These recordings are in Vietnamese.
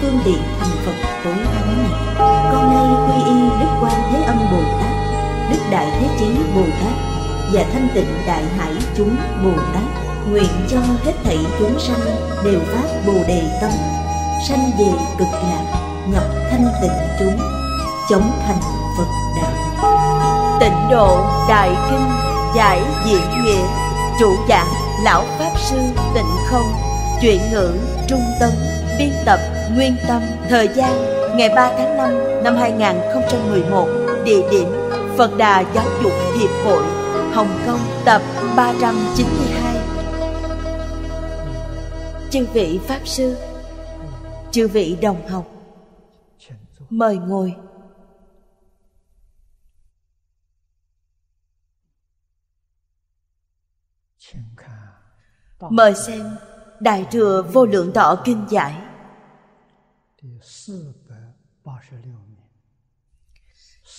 phương tiện thành phật tối thắng này con nay quy y đức quan thế âm bồ tát đức đại thế chí bồ tát và thanh tịnh đại hải chúng bồ tát nguyện cho hết thảy chúng sanh đều phát bồ đề tâm sanh về cực lạc nhập thanh tịnh chúng chống thành phật đạo tịnh độ đại kinh giải diễn nghĩa chủ giảng lão pháp sư tịnh không chuyện ngữ trung tâm biên tập Nguyên Tâm Thời gian ngày 3 tháng 5 năm 2011 Địa điểm Phật Đà Giáo dục Hiệp hội Hồng Kông tập 392 Chư vị Pháp Sư Chư vị đồng học Mời ngồi Mời xem Đại Thừa Vô Lượng Thọ Kinh Giải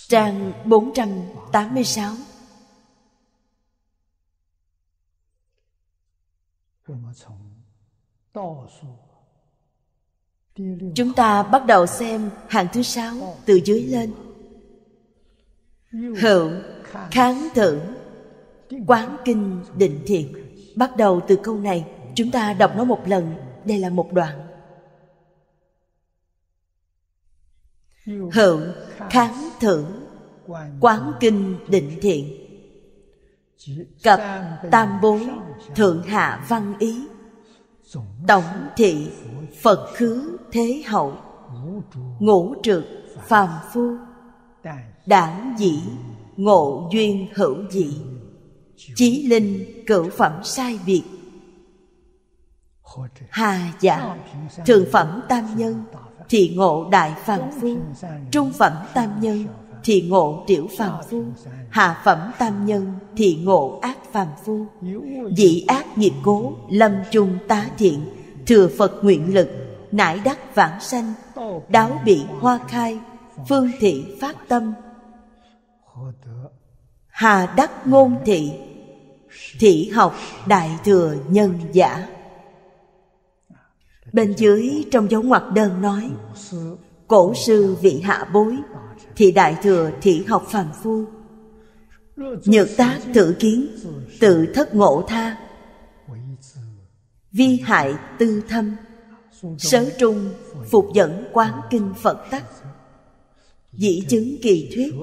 Trang 486 Chúng ta bắt đầu xem hàng thứ sáu từ dưới lên Hữu kháng thưởng Quán kinh định thiện Bắt đầu từ câu này Chúng ta đọc nó một lần Đây là một đoạn hữu kháng thử quán kinh định thiện cập tam bố thượng hạ văn ý tổng thị phật khứ thế hậu ngũ trượt phàm phu đảng dĩ ngộ duyên hữu dị chí linh cửu phẩm sai biệt hà giả dạ, thượng phẩm tam nhân thì ngộ đại phàm phu trung phẩm tam nhân thì ngộ tiểu phàm phu hạ phẩm tam nhân thì ngộ ác phàm phu dị ác nghiệp cố lâm chung tá thiện thừa phật nguyện lực nải đắc vãng sanh đáo bị hoa khai phương thị phát tâm hà đắc ngôn thị thị học đại thừa nhân giả bên dưới trong dấu ngoặc đơn nói cổ sư vị hạ bối thì đại thừa thị học phàm phu nhược tác tự kiến tự thất ngộ tha vi hại tư thâm sớ trung phục dẫn quán kinh phật tắc dĩ chứng kỳ thuyết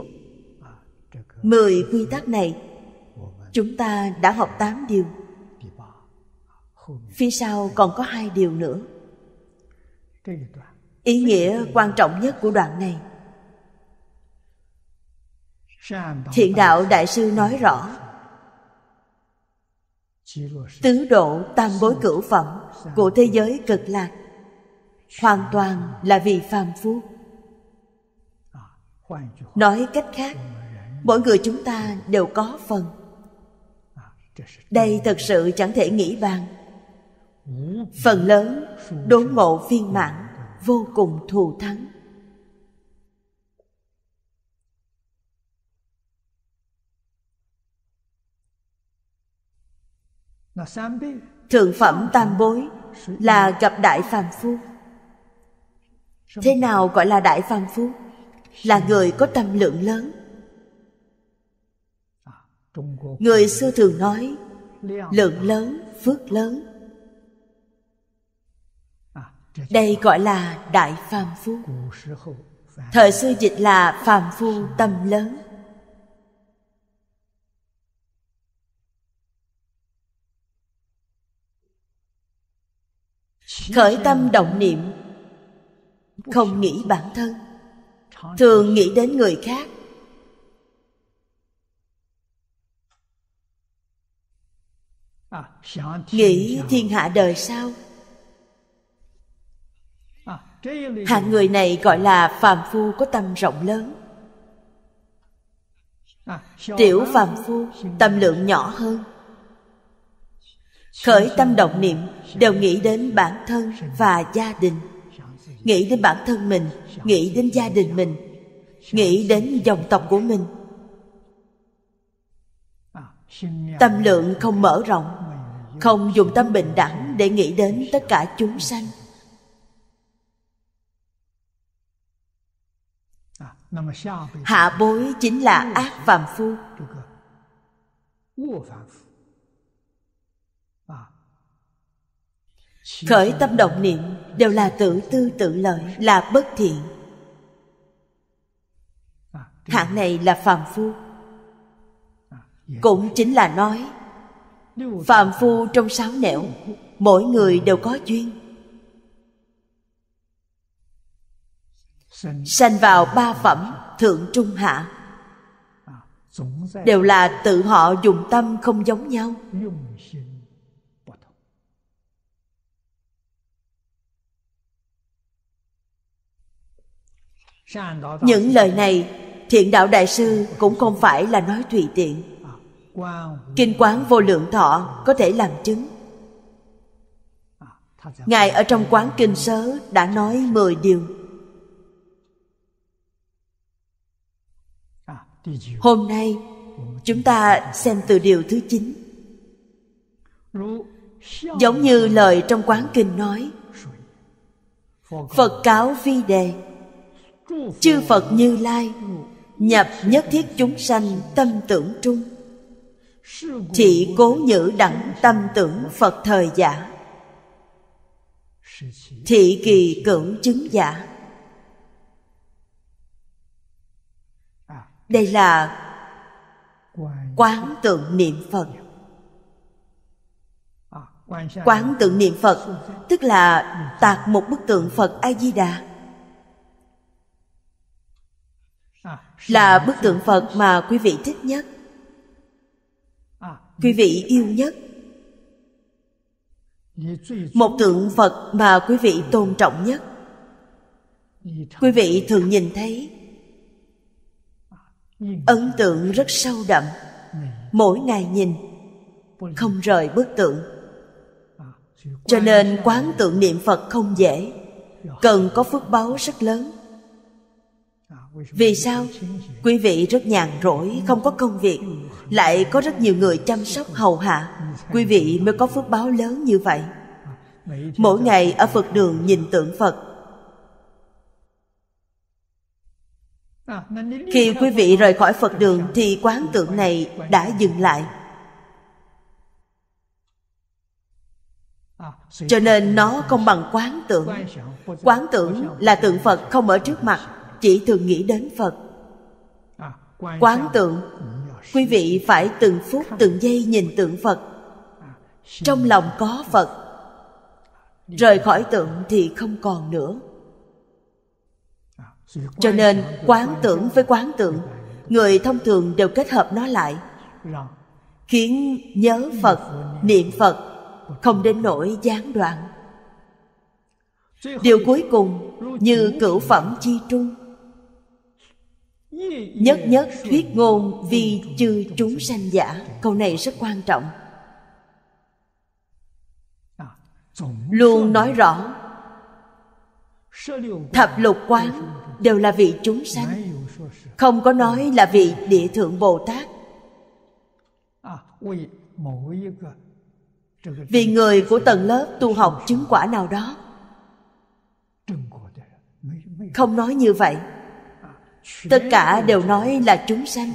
mười quy tắc này chúng ta đã học tám điều phía sau còn có hai điều nữa ý nghĩa quan trọng nhất của đoạn này thiện đạo đại sư nói rõ tứ độ tam bối cửu phẩm của thế giới cực lạc hoàn toàn là vì phàm phu nói cách khác mỗi người chúng ta đều có phần đây thật sự chẳng thể nghĩ bàn phần lớn đốn ngộ viên mãn vô cùng thù thắng thượng phẩm tam bối là gặp đại phàm phu thế nào gọi là đại phàm phu là người có tâm lượng lớn người xưa thường nói lượng lớn phước lớn đây gọi là đại phàm phu thời xưa dịch là phàm phu tâm lớn khởi tâm động niệm không nghĩ bản thân thường nghĩ đến người khác nghĩ thiên hạ đời sau hạng người này gọi là phàm phu có tâm rộng lớn tiểu phàm phu tâm lượng nhỏ hơn khởi tâm động niệm đều nghĩ đến bản thân và gia đình nghĩ đến bản thân mình nghĩ đến gia đình mình nghĩ đến dòng tộc của mình tâm lượng không mở rộng không dùng tâm bình đẳng để nghĩ đến tất cả chúng sanh hạ bối chính là ác phàm phu khởi tâm động niệm đều là tự tư tự lợi là bất thiện hạng này là phàm phu cũng chính là nói phàm phu trong sáu nẻo mỗi người đều có duyên sanh vào ba phẩm thượng trung hạ à, đều là tự họ dùng tâm không giống nhau những lời này thiện đạo đại sư cũng không phải là nói tùy tiện à, kinh quán vô lượng thọ có thể làm chứng à, ngài ở trong quán kinh sớ đã nói mười điều Hôm nay chúng ta xem từ điều thứ chín, Giống như lời trong quán kinh nói Phật cáo vi đề Chư Phật như lai Nhập nhất thiết chúng sanh tâm tưởng trung Chỉ cố nhữ đẳng tâm tưởng Phật thời giả Thị kỳ cửu chứng giả đây là quán tượng niệm phật quán tượng niệm phật tức là tạc một bức tượng phật a di đà là bức tượng phật mà quý vị thích nhất quý vị yêu nhất một tượng phật mà quý vị tôn trọng nhất quý vị thường nhìn thấy ấn tượng rất sâu đậm mỗi ngày nhìn không rời bức tượng cho nên quán tượng niệm phật không dễ cần có phước báu rất lớn vì sao quý vị rất nhàn rỗi không có công việc lại có rất nhiều người chăm sóc hầu hạ quý vị mới có phước báo lớn như vậy mỗi ngày ở phật đường nhìn tượng phật khi quý vị rời khỏi phật đường thì quán tượng này đã dừng lại cho nên nó không bằng quán tưởng quán tưởng là tượng phật không ở trước mặt chỉ thường nghĩ đến phật quán tượng quý vị phải từng phút từng giây nhìn tượng phật trong lòng có phật rời khỏi tượng thì không còn nữa cho nên quán tưởng với quán tưởng người thông thường đều kết hợp nó lại khiến nhớ phật niệm phật không đến nỗi gián đoạn điều cuối cùng như cửu phẩm chi trung nhất nhất thuyết ngôn vi chư chúng sanh giả câu này rất quan trọng luôn nói rõ thập lục quán đều là vị chúng sanh không có nói là vị địa thượng bồ tát vì người của tầng lớp tu học chứng quả nào đó không nói như vậy tất cả đều nói là chúng sanh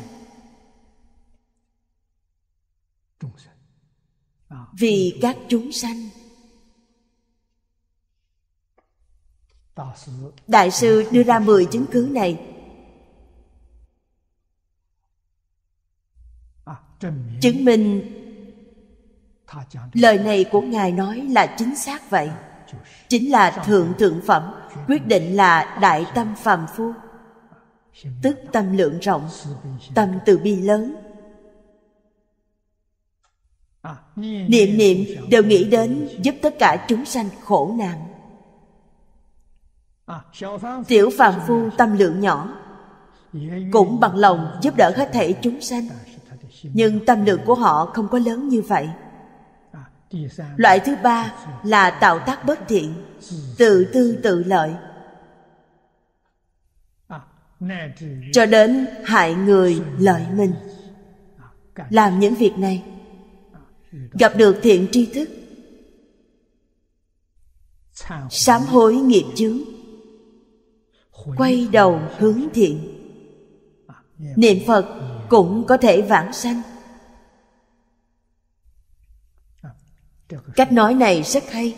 vì các chúng sanh Đại sư đưa ra 10 chứng cứ này Chứng minh Lời này của Ngài nói là chính xác vậy Chính là thượng thượng phẩm Quyết định là đại tâm phàm phu Tức tâm lượng rộng Tâm từ bi lớn Niệm niệm đều nghĩ đến giúp tất cả chúng sanh khổ nạn tiểu phàm phu tâm lượng nhỏ cũng bằng lòng giúp đỡ hết thể chúng sanh nhưng tâm lượng của họ không có lớn như vậy loại thứ ba là tạo tác bất thiện tự tư tự lợi cho đến hại người lợi mình làm những việc này gặp được thiện tri thức sám hối nghiệp chướng quay đầu hướng thiện niệm phật cũng có thể vãng sanh cách nói này rất hay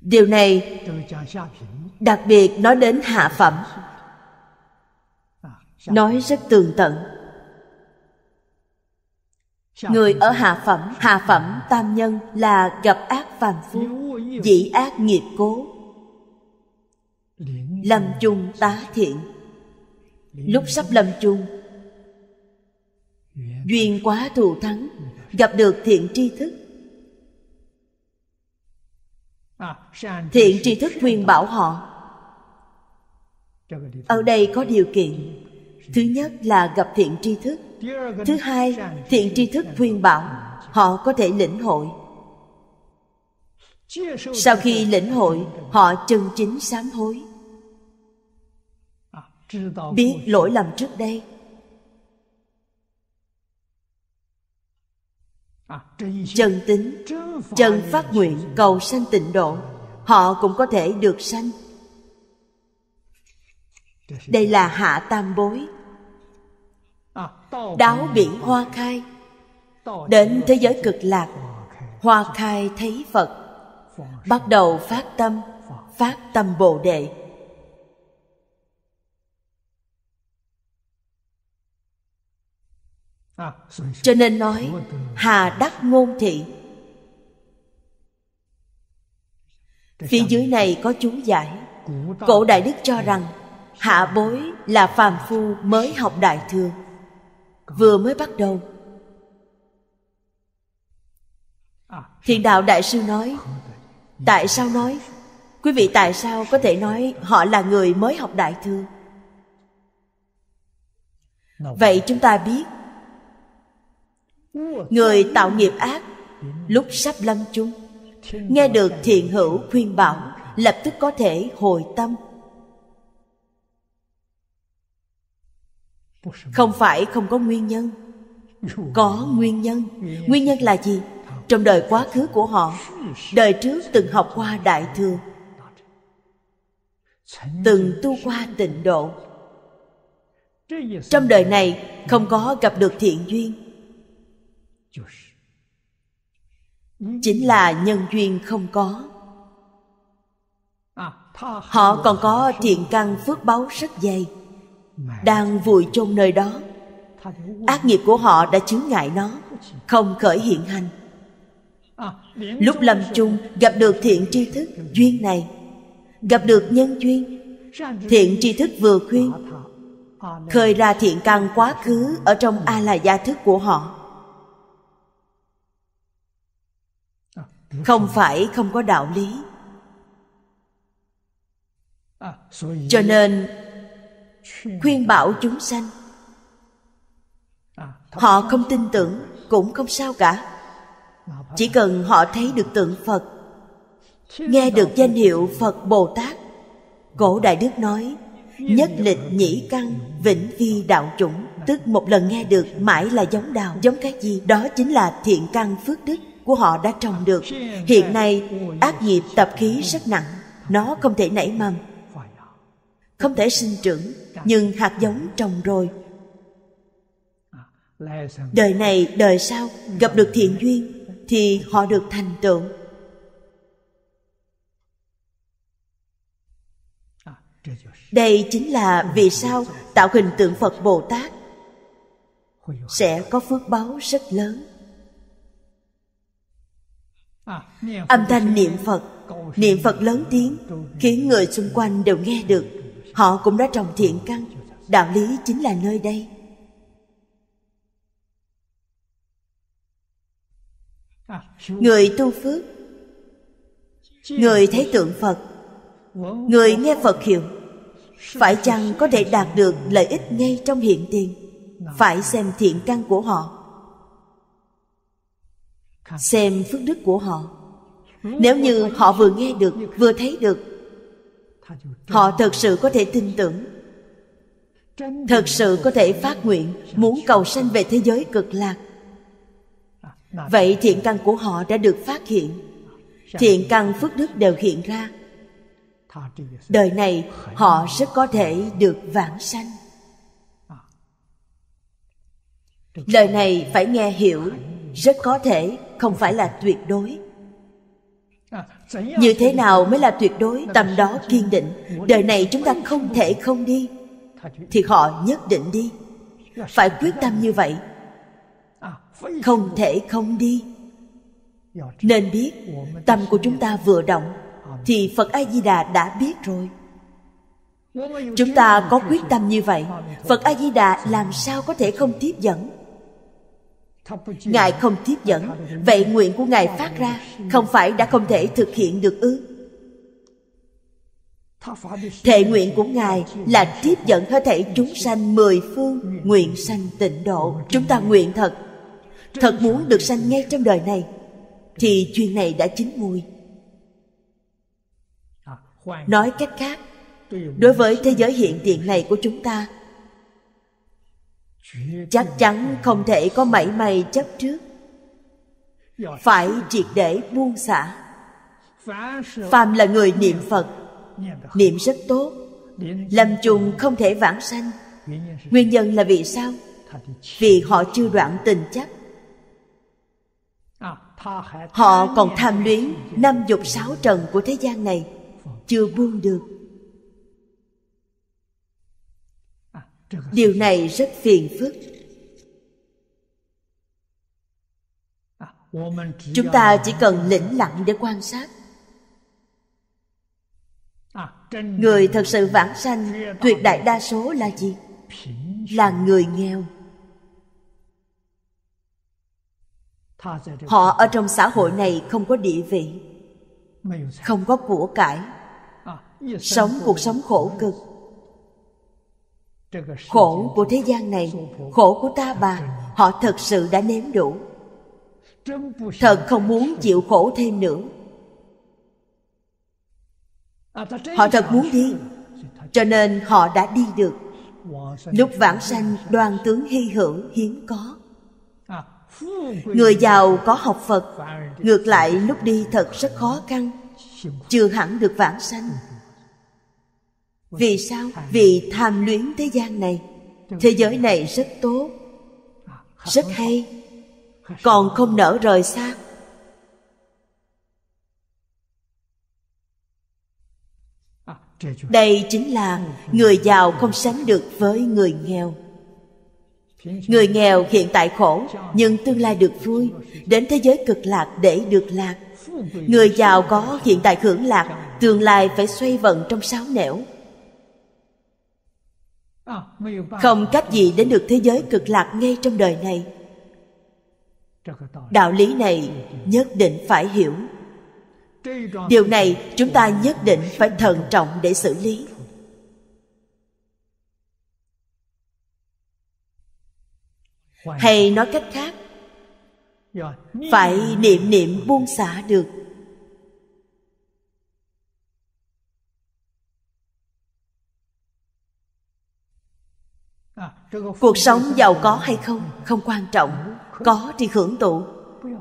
điều này đặc biệt nói đến hạ phẩm nói rất tường tận Người ở hạ phẩm, hạ phẩm tam nhân là gặp ác phàm phu, dĩ ác nghiệp cố, lâm chung tá thiện. Lúc sắp lâm chung, duyên quá thù thắng, gặp được thiện tri thức. À, thiện tri thức khuyên bảo họ ở đây có điều kiện thứ nhất là gặp thiện tri thức thứ hai thiện tri thức khuyên bảo họ có thể lĩnh hội sau khi lĩnh hội họ chân chính sám hối biết lỗi lầm trước đây chân tính chân phát nguyện cầu sanh tịnh độ họ cũng có thể được sanh đây là hạ tam bối đáo biển hoa khai đến thế giới cực lạc hoa khai thấy phật bắt đầu phát tâm phát tâm bồ đề cho nên nói hà đắc ngôn thị phía dưới này có chú giải cổ đại đức cho rằng hạ bối là phàm phu mới học đại thừa vừa mới bắt đầu thiền đạo đại sư nói tại sao nói quý vị tại sao có thể nói họ là người mới học đại thừa vậy chúng ta biết người tạo nghiệp ác lúc sắp lâm chung nghe được thiện hữu khuyên bảo lập tức có thể hồi tâm không phải không có nguyên nhân có nguyên nhân nguyên nhân là gì trong đời quá khứ của họ đời trước từng học qua đại thừa từng tu qua tịnh độ trong đời này không có gặp được thiện duyên chính là nhân duyên không có họ còn có thiện căn phước báu rất dày đang vùi chôn nơi đó ác nghiệp của họ đã chứng ngại nó không khởi hiện hành à, lúc lâm chung gặp được thiện tri thức duyên này gặp được nhân duyên thiện tri thức vừa khuyên khơi ra thiện căn quá khứ ở trong a la gia thức của họ à, không phải không có đạo lý à, cho nên khuyên bảo chúng sanh họ không tin tưởng cũng không sao cả chỉ cần họ thấy được tượng phật nghe được danh hiệu phật bồ tát cổ đại đức nói nhất lịch nhĩ căn vĩnh vi đạo chủng tức một lần nghe được mãi là giống đạo giống cái gì đó chính là thiện căn phước đức của họ đã trồng được hiện nay ác nghiệp tập khí rất nặng nó không thể nảy mầm không thể sinh trưởng nhưng hạt giống trồng rồi đời này đời sau gặp được thiện duyên thì họ được thành tựu đây chính là vì sao tạo hình tượng phật bồ tát sẽ có phước báo rất lớn âm thanh niệm phật niệm phật lớn tiếng khiến người xung quanh đều nghe được họ cũng đã trồng thiện căn đạo lý chính là nơi đây người tu phước người thấy tượng phật người nghe phật hiệu phải chăng có thể đạt được lợi ích ngay trong hiện tiền phải xem thiện căn của họ xem phước đức của họ nếu như họ vừa nghe được vừa thấy được họ thật sự có thể tin tưởng thật sự có thể phát nguyện muốn cầu sanh về thế giới cực lạc vậy thiện căn của họ đã được phát hiện thiện căn phước đức đều hiện ra đời này họ rất có thể được vãng sanh lời này phải nghe hiểu rất có thể không phải là tuyệt đối như thế nào mới là tuyệt đối tâm đó kiên định đời này chúng ta không thể không đi thì họ nhất định đi phải quyết tâm như vậy không thể không đi nên biết tâm của chúng ta vừa động thì phật a di đà đã biết rồi chúng ta có quyết tâm như vậy phật a di đà làm sao có thể không tiếp dẫn ngài không tiếp dẫn vậy nguyện của ngài phát ra không phải đã không thể thực hiện được ư Thệ nguyện của Ngài là tiếp dẫn hết thảy chúng sanh mười phương Nguyện sanh tịnh độ Chúng ta nguyện thật Thật muốn được sanh ngay trong đời này Thì chuyện này đã chín mùi Nói cách khác Đối với thế giới hiện tiện này của chúng ta chắc chắn không thể có mảy may chấp trước phải triệt để buông xả phàm là người niệm phật niệm rất tốt lâm chung không thể vãng sanh nguyên nhân là vì sao vì họ chưa đoạn tình chấp họ còn tham luyến năm dục sáu trần của thế gian này chưa buông được điều này rất phiền phức chúng ta chỉ cần lĩnh lặng để quan sát người thật sự vãng sanh tuyệt đại đa số là gì là người nghèo họ ở trong xã hội này không có địa vị không có của cải sống cuộc sống khổ cực khổ của thế gian này khổ của ta bà họ thật sự đã nếm đủ thật không muốn chịu khổ thêm nữa họ thật muốn đi cho nên họ đã đi được lúc vãng sanh đoàn tướng hy hữu hiếm có người giàu có học phật ngược lại lúc đi thật rất khó khăn chưa hẳn được vãng sanh vì sao vì tham luyến thế gian này thế giới này rất tốt rất hay còn không nỡ rời xa đây chính là người giàu không sánh được với người nghèo người nghèo hiện tại khổ nhưng tương lai được vui đến thế giới cực lạc để được lạc người giàu có hiện tại hưởng lạc tương lai phải xoay vận trong sáu nẻo À, không cách gì đến được thế giới cực lạc ngay trong đời này đạo lý này nhất định phải hiểu điều này chúng ta nhất định phải thận trọng để xử lý hay nói cách khác dạ, phải niệm niệm buông xả được cuộc sống giàu có hay không không quan trọng có thì hưởng thụ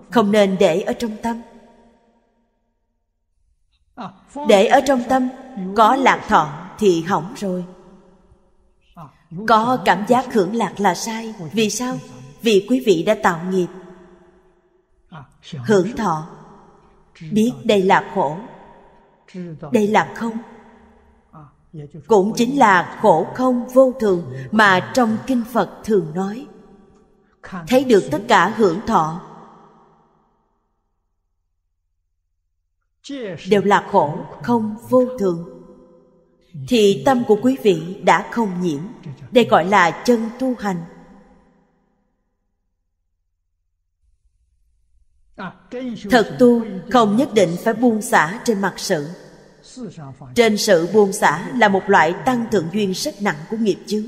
không nên để ở trong tâm để ở trong tâm có lạc thọ thì hỏng rồi có cảm giác hưởng lạc là sai vì sao vì quý vị đã tạo nghiệp hưởng thọ biết đây là khổ đây là không cũng chính là khổ không vô thường mà trong kinh phật thường nói thấy được tất cả hưởng thọ đều là khổ không vô thường thì tâm của quý vị đã không nhiễm đây gọi là chân tu hành thật tu không nhất định phải buông xả trên mặt sự trên sự buông xả là một loại tăng thượng duyên rất nặng của nghiệp chướng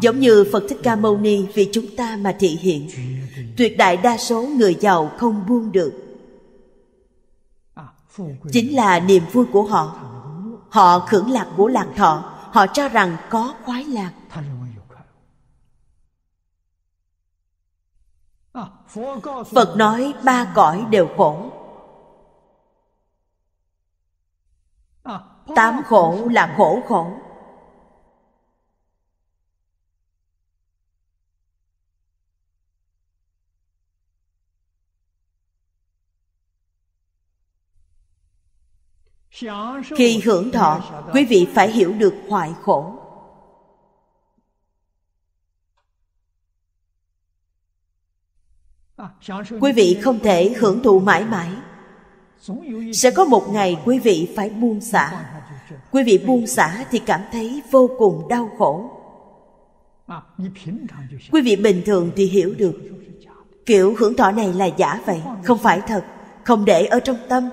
giống như phật thích ca mâu ni vì chúng ta mà thị hiện tuyệt đại đa số người giàu không buông được chính là niềm vui của họ họ khưởng lạc của lạc thọ họ cho rằng có khoái lạc phật nói ba cõi đều khổ tám khổ là khổ khổ khi hưởng thọ quý vị phải hiểu được hoại khổ quý vị không thể hưởng thụ mãi mãi sẽ có một ngày quý vị phải buông xả quý vị buông xả thì cảm thấy vô cùng đau khổ quý vị bình thường thì hiểu được kiểu hưởng thọ này là giả vậy không phải thật không để ở trong tâm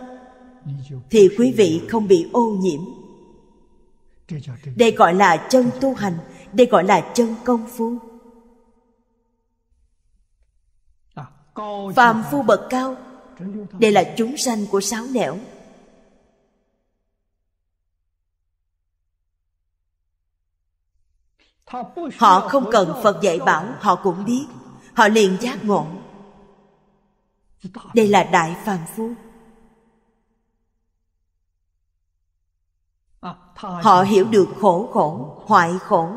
thì quý vị không bị ô nhiễm đây gọi là chân tu hành đây gọi là chân công phu phàm phu bậc cao đây là chúng sanh của sáu nẻo họ không cần phật dạy bảo họ cũng biết họ liền giác ngộ đây là đại phàm phu họ hiểu được khổ khổ hoại khổ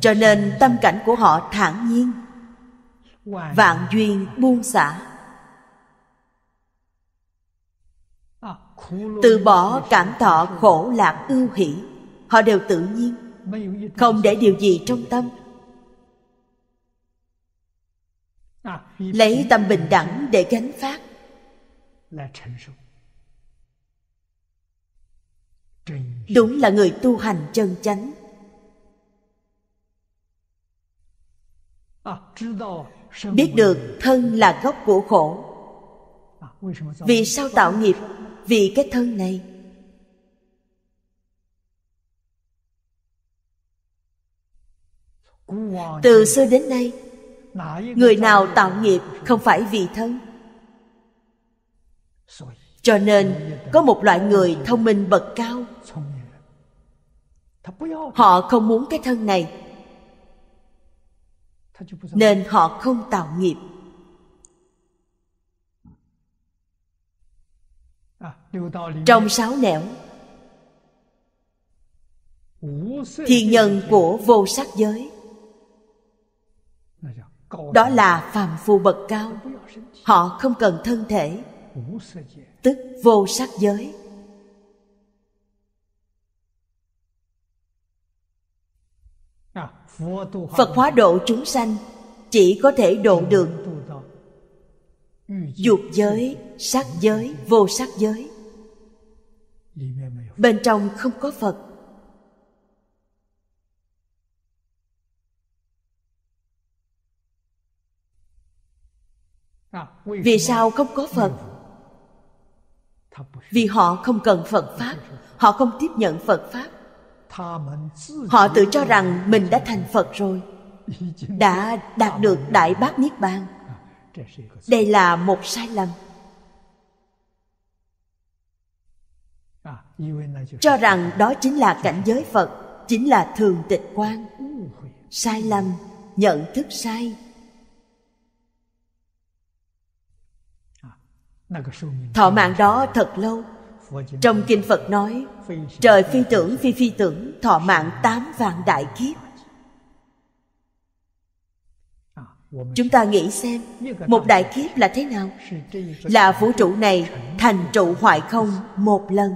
cho nên tâm cảnh của họ thản nhiên vạn duyên buông xả từ bỏ cảm thọ khổ lạc ưu hỷ họ đều tự nhiên không để điều gì trong tâm lấy tâm bình đẳng để gánh phát đúng là người tu hành chân chánh biết được thân là gốc của khổ vì sao tạo nghiệp vì cái thân này từ xưa đến nay người nào tạo nghiệp không phải vì thân cho nên có một loại người thông minh bậc cao họ không muốn cái thân này nên họ không tạo nghiệp trong sáu nẻo thiên nhân của vô sắc giới đó là phàm phu bậc cao họ không cần thân thể tức vô sắc giới à, phật hóa độ chúng sanh chỉ có thể độ được dục giới sắc giới vô sắc giới bên trong không có phật vì sao không có phật vì họ không cần phật pháp họ không tiếp nhận phật pháp họ tự cho rằng mình đã thành phật rồi đã đạt được đại bác niết bàn đây là một sai lầm cho rằng đó chính là cảnh giới phật chính là thường tịch quan sai lầm nhận thức sai thọ mạng đó thật lâu trong kinh phật nói trời phi tưởng phi phi tưởng thọ mạng tám vạn đại kiếp chúng ta nghĩ xem một đại kiếp là thế nào là vũ trụ này thành trụ hoại không một lần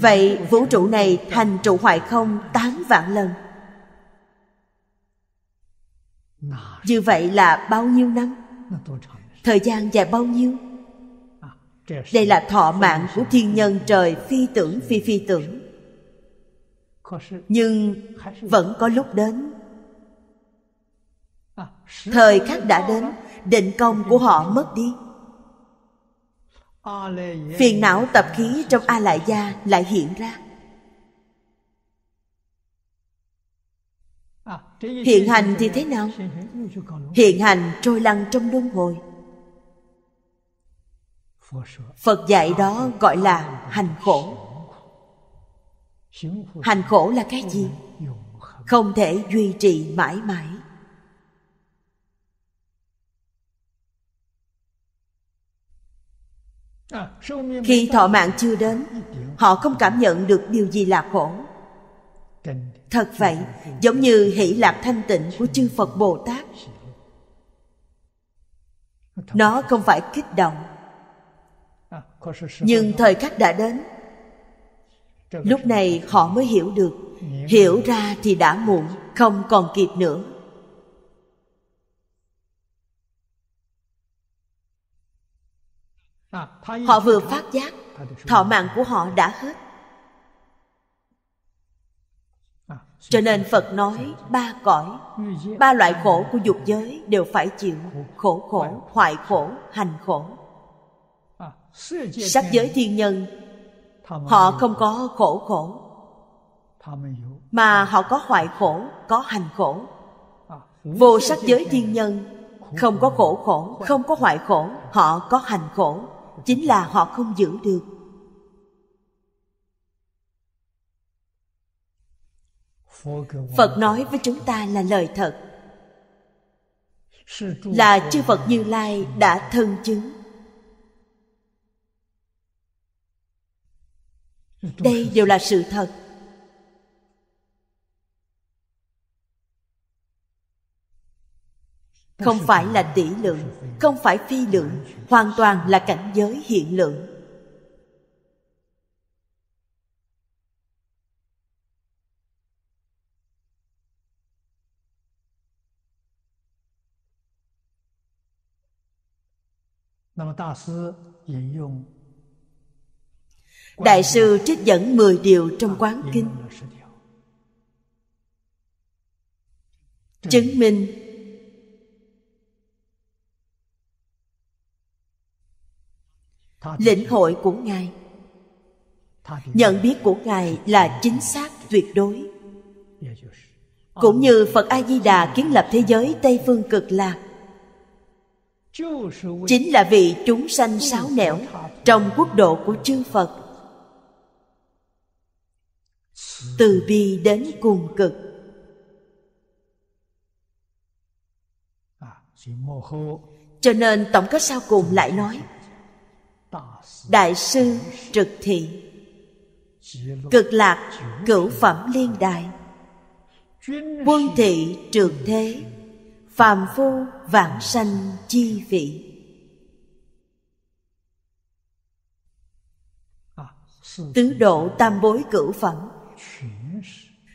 vậy vũ trụ này thành trụ hoại không tám vạn lần như vậy là bao nhiêu năm thời gian dài bao nhiêu đây là thọ mạng của thiên nhân trời phi tưởng phi phi tưởng nhưng vẫn có lúc đến thời khắc đã đến định công của họ mất đi phiền não tập khí trong a lại gia lại hiện ra hiện hành thì thế nào hiện hành trôi lăn trong luân hồi phật dạy đó gọi là hành khổ hành khổ là cái gì không thể duy trì mãi mãi khi thọ mạng chưa đến họ không cảm nhận được điều gì là khổ thật vậy giống như hỷ lạc thanh tịnh của chư phật bồ tát nó không phải kích động nhưng thời khắc đã đến lúc này họ mới hiểu được hiểu ra thì đã muộn không còn kịp nữa họ vừa phát giác thọ mạng của họ đã hết cho nên phật nói ba cõi ba loại khổ của dục giới đều phải chịu khổ khổ hoại khổ hành khổ sắc giới thiên nhân họ không có khổ khổ mà họ có hoại khổ có hành khổ à, vô sắc giới thiên nhân không có khổ khổ không có hoại khổ họ có hành khổ chính là họ không giữ được phật nói với chúng ta là lời thật là chư phật như lai đã thân chứng đây đều là sự thật không phải là tỷ lượng không phải phi lượng hoàn toàn là cảnh giới hiện lượng đại sư trích dẫn 10 điều trong quán kinh chứng minh lĩnh hội của ngài nhận biết của ngài là chính xác tuyệt đối dạ cũng như phật a di đà kiến lập thế giới tây phương cực lạc chính là vị chúng sanh sáo nẻo trong quốc độ của chư phật từ bi đến cùng cực cho nên tổng kết sau cùng lại nói đại sư trực thị cực lạc cửu phẩm liên đại quân thị trường thế phàm phu vạn sanh chi vị tứ độ tam bối cửu phẩm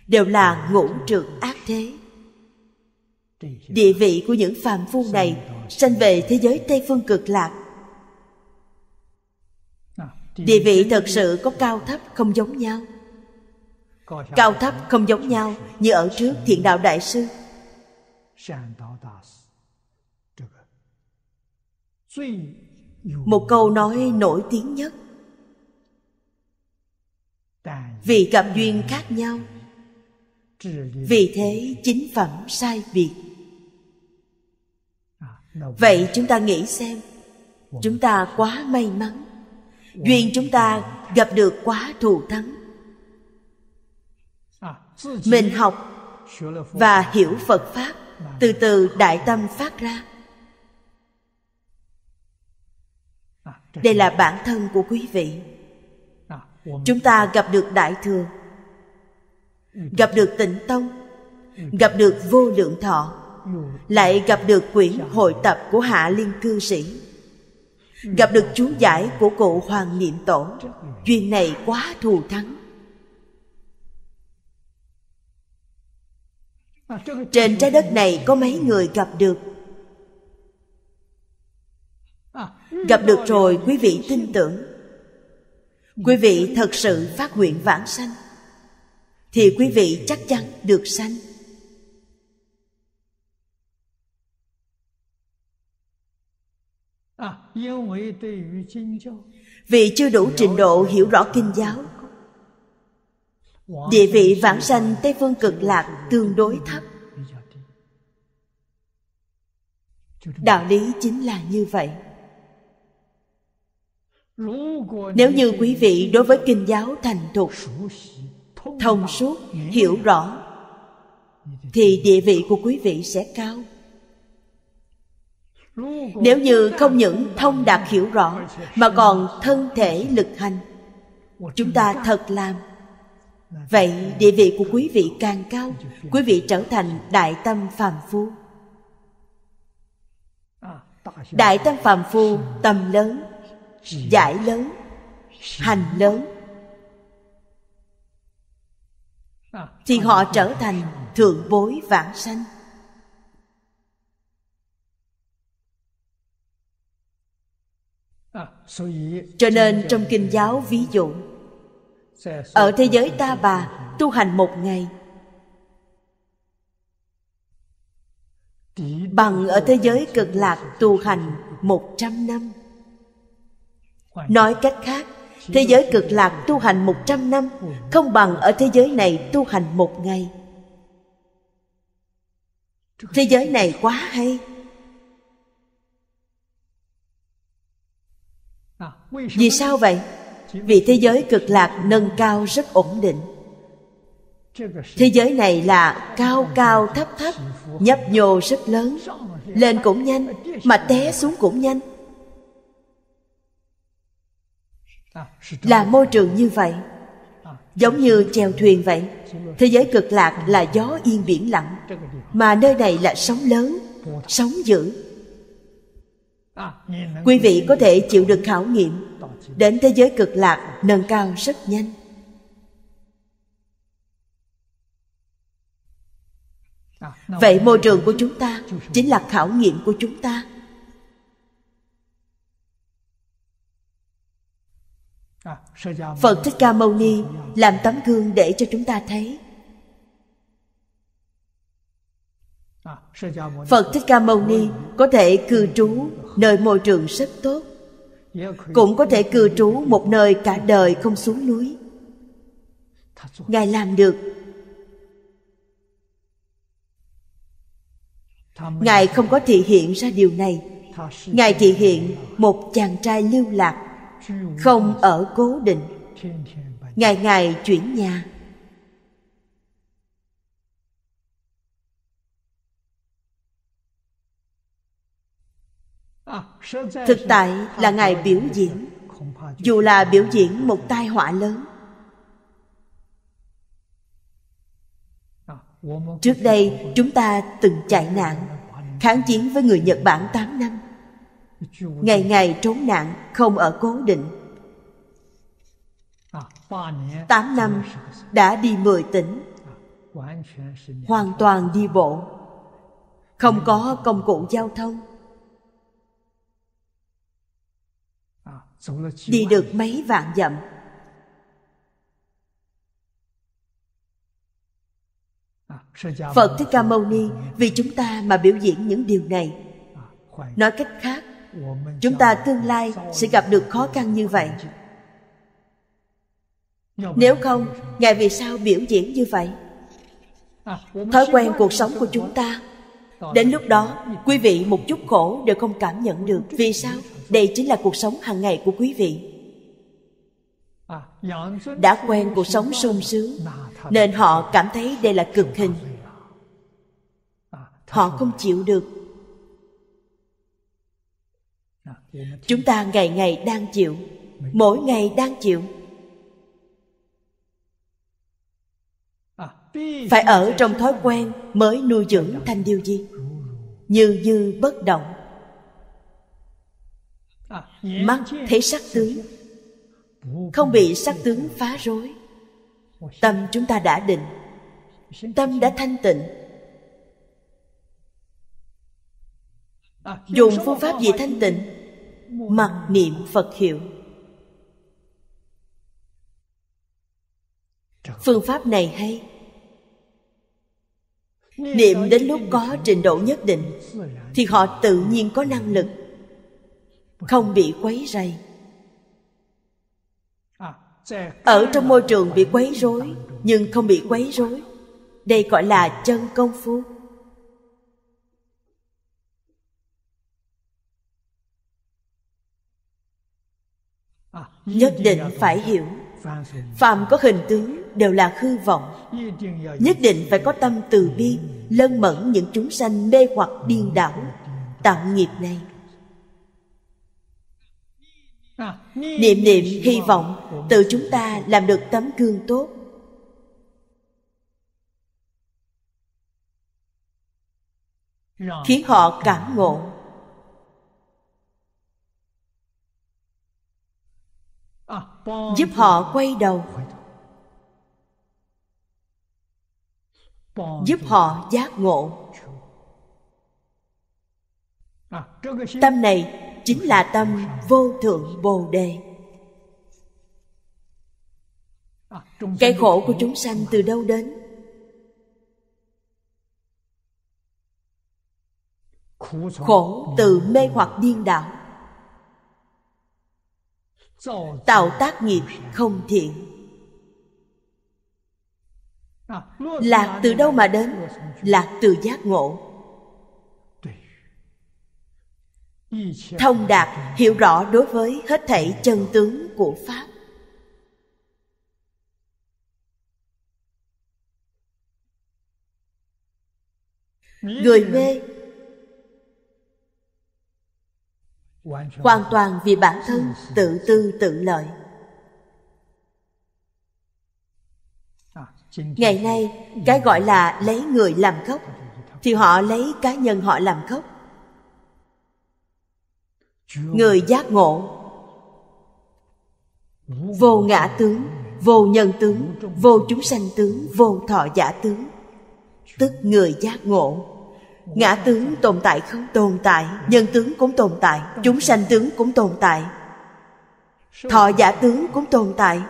đều là ngũ trượt ác thế địa vị của những phàm phu này sanh về thế giới tây phương cực lạc địa vị thật sự có cao thấp không giống nhau cao thấp không giống nhau như ở trước thiện đạo đại sư một câu nói nổi tiếng nhất vì gặp duyên khác nhau vì thế chính phẩm sai biệt vậy chúng ta nghĩ xem chúng ta quá may mắn duyên chúng ta gặp được quá thù thắng mình học và hiểu phật pháp từ từ đại tâm phát ra đây là bản thân của quý vị chúng ta gặp được đại thừa ừ, gặp được tịnh tông ừ, gặp được vô lượng thọ ừ. lại gặp được quyển hội tập của hạ liên cư sĩ gặp được chú giải của cụ hoàng niệm tổ duyên này quá thù thắng à, trên trái đất này có mấy người gặp được à, gặp được rồi quý vị tin tưởng quý vị thật sự phát nguyện vãng sanh thì quý vị chắc chắn được sanh à, vì chưa đủ trình độ hiểu rõ kinh giáo địa vị vãng sanh tây phương cực lạc tương đối thấp đạo lý chính là như vậy nếu như quý vị đối với kinh giáo thành thục thông suốt hiểu rõ thì địa vị của quý vị sẽ cao nếu như không những thông đạt hiểu rõ mà còn thân thể lực hành chúng ta thật làm vậy địa vị của quý vị càng cao quý vị trở thành đại tâm phàm phu đại tâm phàm phu tầm lớn giải lớn hành lớn thì họ trở thành thượng bối vãng sanh cho nên trong kinh giáo ví dụ ở thế giới ta bà tu hành một ngày bằng ở thế giới cực lạc tu hành một trăm năm Nói cách khác, thế giới cực lạc tu hành 100 năm không bằng ở thế giới này tu hành một ngày. Thế giới này quá hay. Vì sao vậy? Vì thế giới cực lạc nâng cao rất ổn định. Thế giới này là cao cao thấp thấp, nhấp nhô rất lớn, lên cũng nhanh, mà té xuống cũng nhanh là môi trường như vậy giống như chèo thuyền vậy thế giới cực lạc là gió yên biển lặng mà nơi này là sóng lớn sóng dữ quý vị có thể chịu được khảo nghiệm đến thế giới cực lạc nâng cao rất nhanh vậy môi trường của chúng ta chính là khảo nghiệm của chúng ta phật thích ca mâu ni làm tấm gương để cho chúng ta thấy phật thích ca mâu ni có thể cư trú nơi môi trường rất tốt cũng có thể cư trú một nơi cả đời không xuống núi ngài làm được ngài không có thị hiện ra điều này ngài thị hiện một chàng trai lưu lạc không ở cố định ngày ngày chuyển nhà thực tại là ngài biểu diễn dù là biểu diễn một tai họa lớn trước đây chúng ta từng chạy nạn kháng chiến với người nhật bản 8 năm ngày ngày trốn nạn không ở cố định tám năm đã đi mười tỉnh hoàn toàn đi bộ không có công cụ giao thông đi được mấy vạn dặm phật thích ca mâu ni vì chúng ta mà biểu diễn những điều này nói cách khác chúng ta tương lai sẽ gặp được khó khăn như vậy nếu không ngài vì sao biểu diễn như vậy thói quen cuộc sống của chúng ta đến lúc đó quý vị một chút khổ đều không cảm nhận được vì sao đây chính là cuộc sống hàng ngày của quý vị đã quen cuộc sống sung sướng nên họ cảm thấy đây là cực hình họ không chịu được chúng ta ngày ngày đang chịu mỗi ngày đang chịu phải ở trong thói quen mới nuôi dưỡng thanh điều gì, như như bất động mắt thấy sắc tướng không bị sắc tướng phá rối tâm chúng ta đã định tâm đã thanh tịnh dùng phương pháp gì thanh tịnh mặc niệm phật hiệu phương pháp này hay niệm đến lúc có trình độ nhất định thì họ tự nhiên có năng lực không bị quấy rầy ở trong môi trường bị quấy rối nhưng không bị quấy rối đây gọi là chân công phu nhất định phải hiểu phàm có hình tướng đều là hư vọng nhất định phải có tâm từ bi lân mẫn những chúng sanh mê hoặc điên đảo tạo nghiệp này niệm niệm hy vọng tự chúng ta làm được tấm gương tốt khiến họ cảm ngộ giúp họ quay đầu giúp họ giác ngộ tâm này chính là tâm vô thượng bồ đề cái khổ của chúng sanh từ đâu đến khổ từ mê hoặc điên đảo tạo tác nghiệp không thiện lạc từ đâu mà đến lạc từ giác ngộ thông đạt hiểu rõ đối với hết thảy chân tướng của pháp người mê hoàn toàn vì bản thân tự tư tự lợi ngày nay cái gọi là lấy người làm gốc thì họ lấy cá nhân họ làm gốc người giác ngộ vô ngã tướng vô nhân tướng vô chúng sanh tướng vô thọ giả tướng tức người giác ngộ ngã tướng tồn tại không tồn tại nhân tướng cũng tồn tại chúng sanh tướng cũng tồn tại thọ giả tướng cũng tồn tại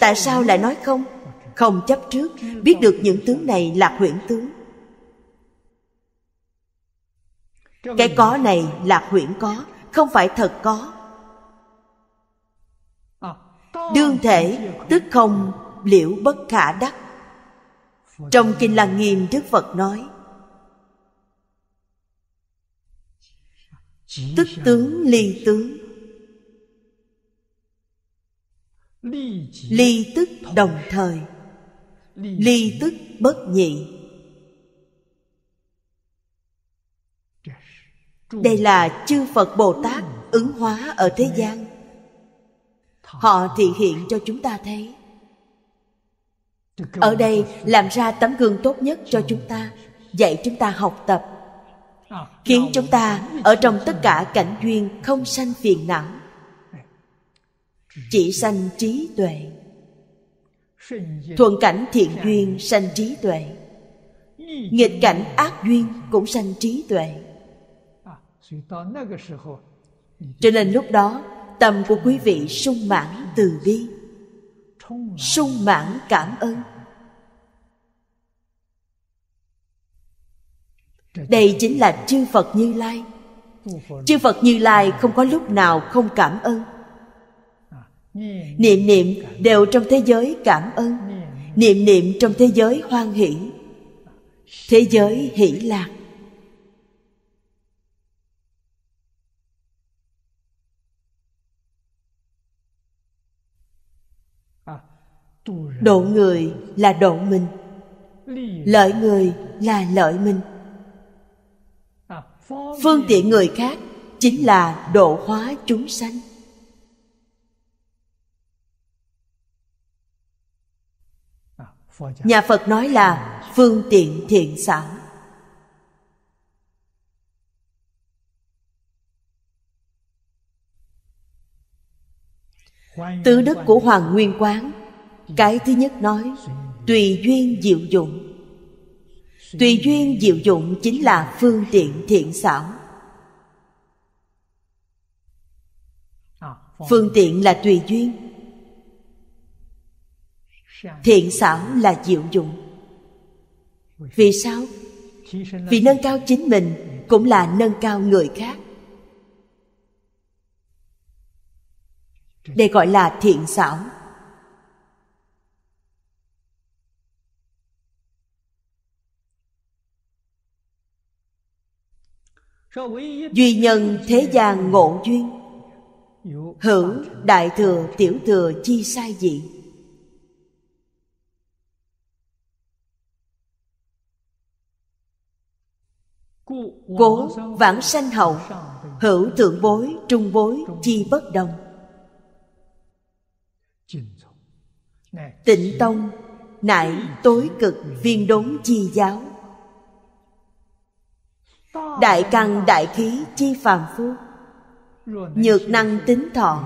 tại sao lại nói không không chấp trước biết được những tướng này là huyễn tướng cái có này là huyễn có không phải thật có đương thể tức không liễu bất khả đắc trong kinh lăng nghiêm đức phật nói Tức tướng ly tướng Ly tức đồng thời Ly tức bất nhị Đây là chư Phật Bồ Tát ứng hóa ở thế gian Họ thị hiện cho chúng ta thấy Ở đây làm ra tấm gương tốt nhất cho chúng ta Dạy chúng ta học tập khiến chúng ta ở trong tất cả cảnh duyên không sanh phiền não chỉ sanh trí tuệ thuận cảnh thiện duyên sanh trí tuệ nghịch cảnh ác duyên cũng sanh trí tuệ cho nên lúc đó tâm của quý vị sung mãn từ bi sung mãn cảm ơn đây chính là chư phật như lai chư phật như lai không có lúc nào không cảm ơn niệm niệm đều trong thế giới cảm ơn niệm niệm trong thế giới hoan hỷ thế giới hỷ lạc độ người là độ mình lợi người là lợi mình phương tiện người khác chính là độ hóa chúng sanh nhà phật nói là phương tiện thiện xảo tứ đức của hoàng nguyên quán cái thứ nhất nói tùy duyên diệu dụng tùy duyên diệu dụng chính là phương tiện thiện xảo phương tiện là tùy duyên thiện xảo là diệu dụng vì sao vì nâng cao chính mình cũng là nâng cao người khác đây gọi là thiện xảo duy nhân thế gian ngộ duyên hữu đại thừa tiểu thừa chi sai dị cố vãng sanh hậu hữu thượng bối trung bối chi bất đồng tịnh tông nại tối cực viên đốn chi giáo đại căn đại khí chi phàm phu nhược năng tính thọ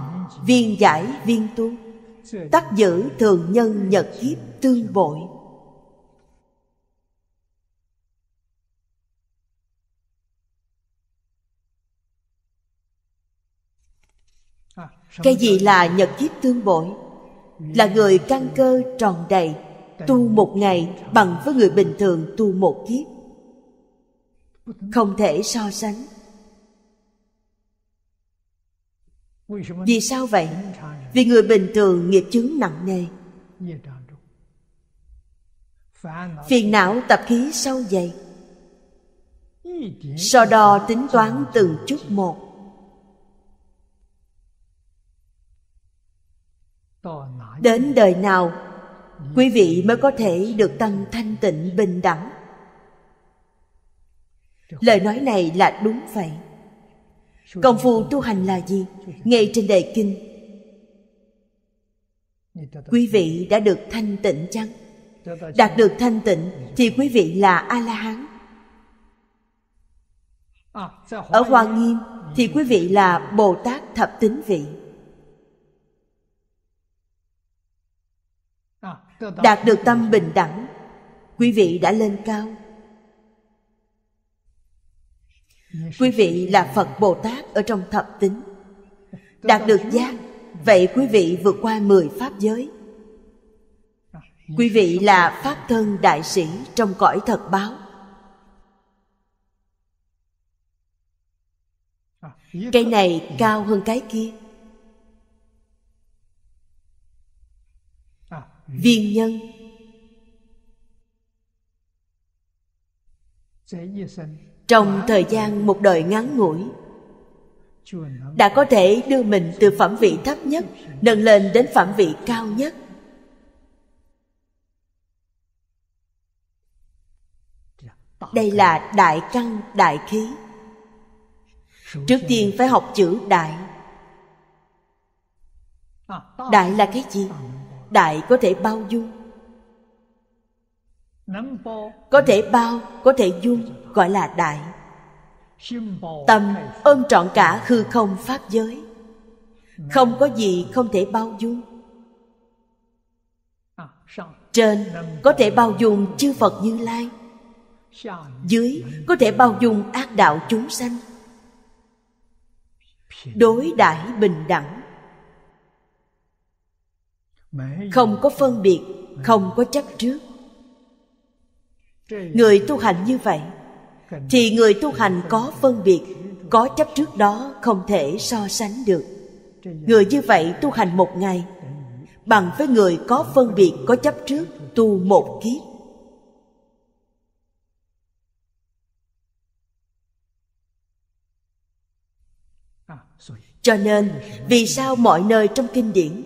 viên giải viên tu tác giữ thường nhân nhật kiếp tương bội cái gì là nhật kiếp tương bội là người căn cơ tròn đầy tu một ngày bằng với người bình thường tu một kiếp không thể so sánh vì sao vậy vì người bình thường nghiệp chướng nặng nề phiền não tập khí sâu dày so đo tính toán từng chút một đến đời nào quý vị mới có thể được tăng thanh tịnh bình đẳng lời nói này là đúng vậy công phu tu hành là gì ngay trên đề kinh quý vị đã được thanh tịnh chăng đạt được thanh tịnh thì quý vị là a la hán à, ở hoa nghiêm thì quý vị là bồ tát thập tín vị à, đạt được tâm bình đẳng quý vị đã lên cao quý vị là phật bồ tát ở trong thập tính đạt được giác vậy quý vị vượt qua mười pháp giới quý vị là pháp thân đại sĩ trong cõi thật báo cây này cao hơn cái kia viên nhân trong thời gian một đời ngắn ngủi đã có thể đưa mình từ phẩm vị thấp nhất nâng lên đến phẩm vị cao nhất đây là đại căn đại khí trước tiên phải học chữ đại đại là cái gì đại có thể bao dung có thể bao có thể dung gọi là đại tâm ôm trọn cả hư không pháp giới không có gì không thể bao dung à, trên có thể bao dung chư phật như lai dưới có thể bao dung ác đạo chúng sanh đối đãi bình đẳng không có phân biệt không có chấp trước người tu hành như vậy thì người tu hành có phân biệt có chấp trước đó không thể so sánh được người như vậy tu hành một ngày bằng với người có phân biệt có chấp trước tu một kiếp cho nên vì sao mọi nơi trong kinh điển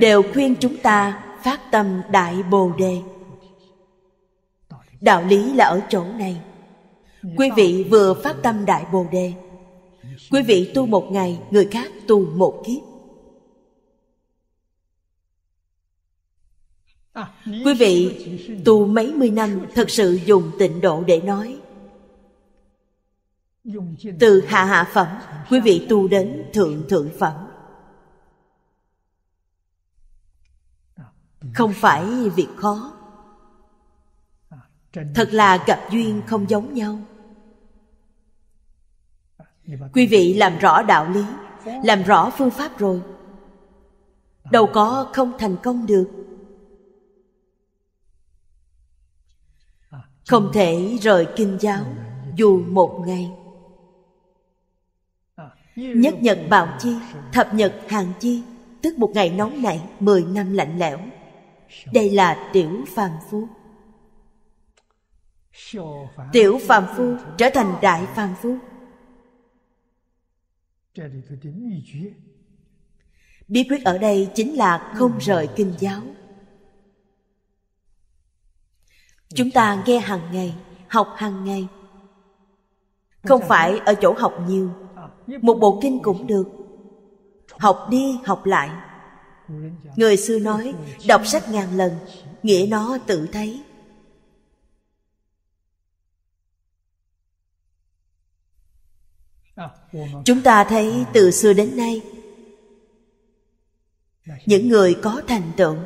đều khuyên chúng ta phát tâm đại bồ đề đạo lý là ở chỗ này quý vị vừa phát tâm đại bồ đề quý vị tu một ngày người khác tu một kiếp quý vị tu mấy mươi năm thật sự dùng tịnh độ để nói từ hạ hạ phẩm quý vị tu đến thượng thượng phẩm không phải việc khó thật là gặp duyên không giống nhau à, quý vị làm rõ đạo lý làm rõ phương pháp rồi đâu có không thành công được à, không thể rời kinh giáo dù một ngày à, nhất nhật bào chi thập nhật hàng chi tức một ngày nóng nảy mười năm lạnh lẽo đây là tiểu phàm phu tiểu phàm phu trở thành đại phàm phu bí quyết ở đây chính là không rời kinh giáo chúng ta nghe hàng ngày học hàng ngày không phải ở chỗ học nhiều một bộ kinh cũng được học đi học lại người xưa nói đọc sách ngàn lần nghĩa nó tự thấy chúng ta thấy từ xưa đến nay những người có thành tựu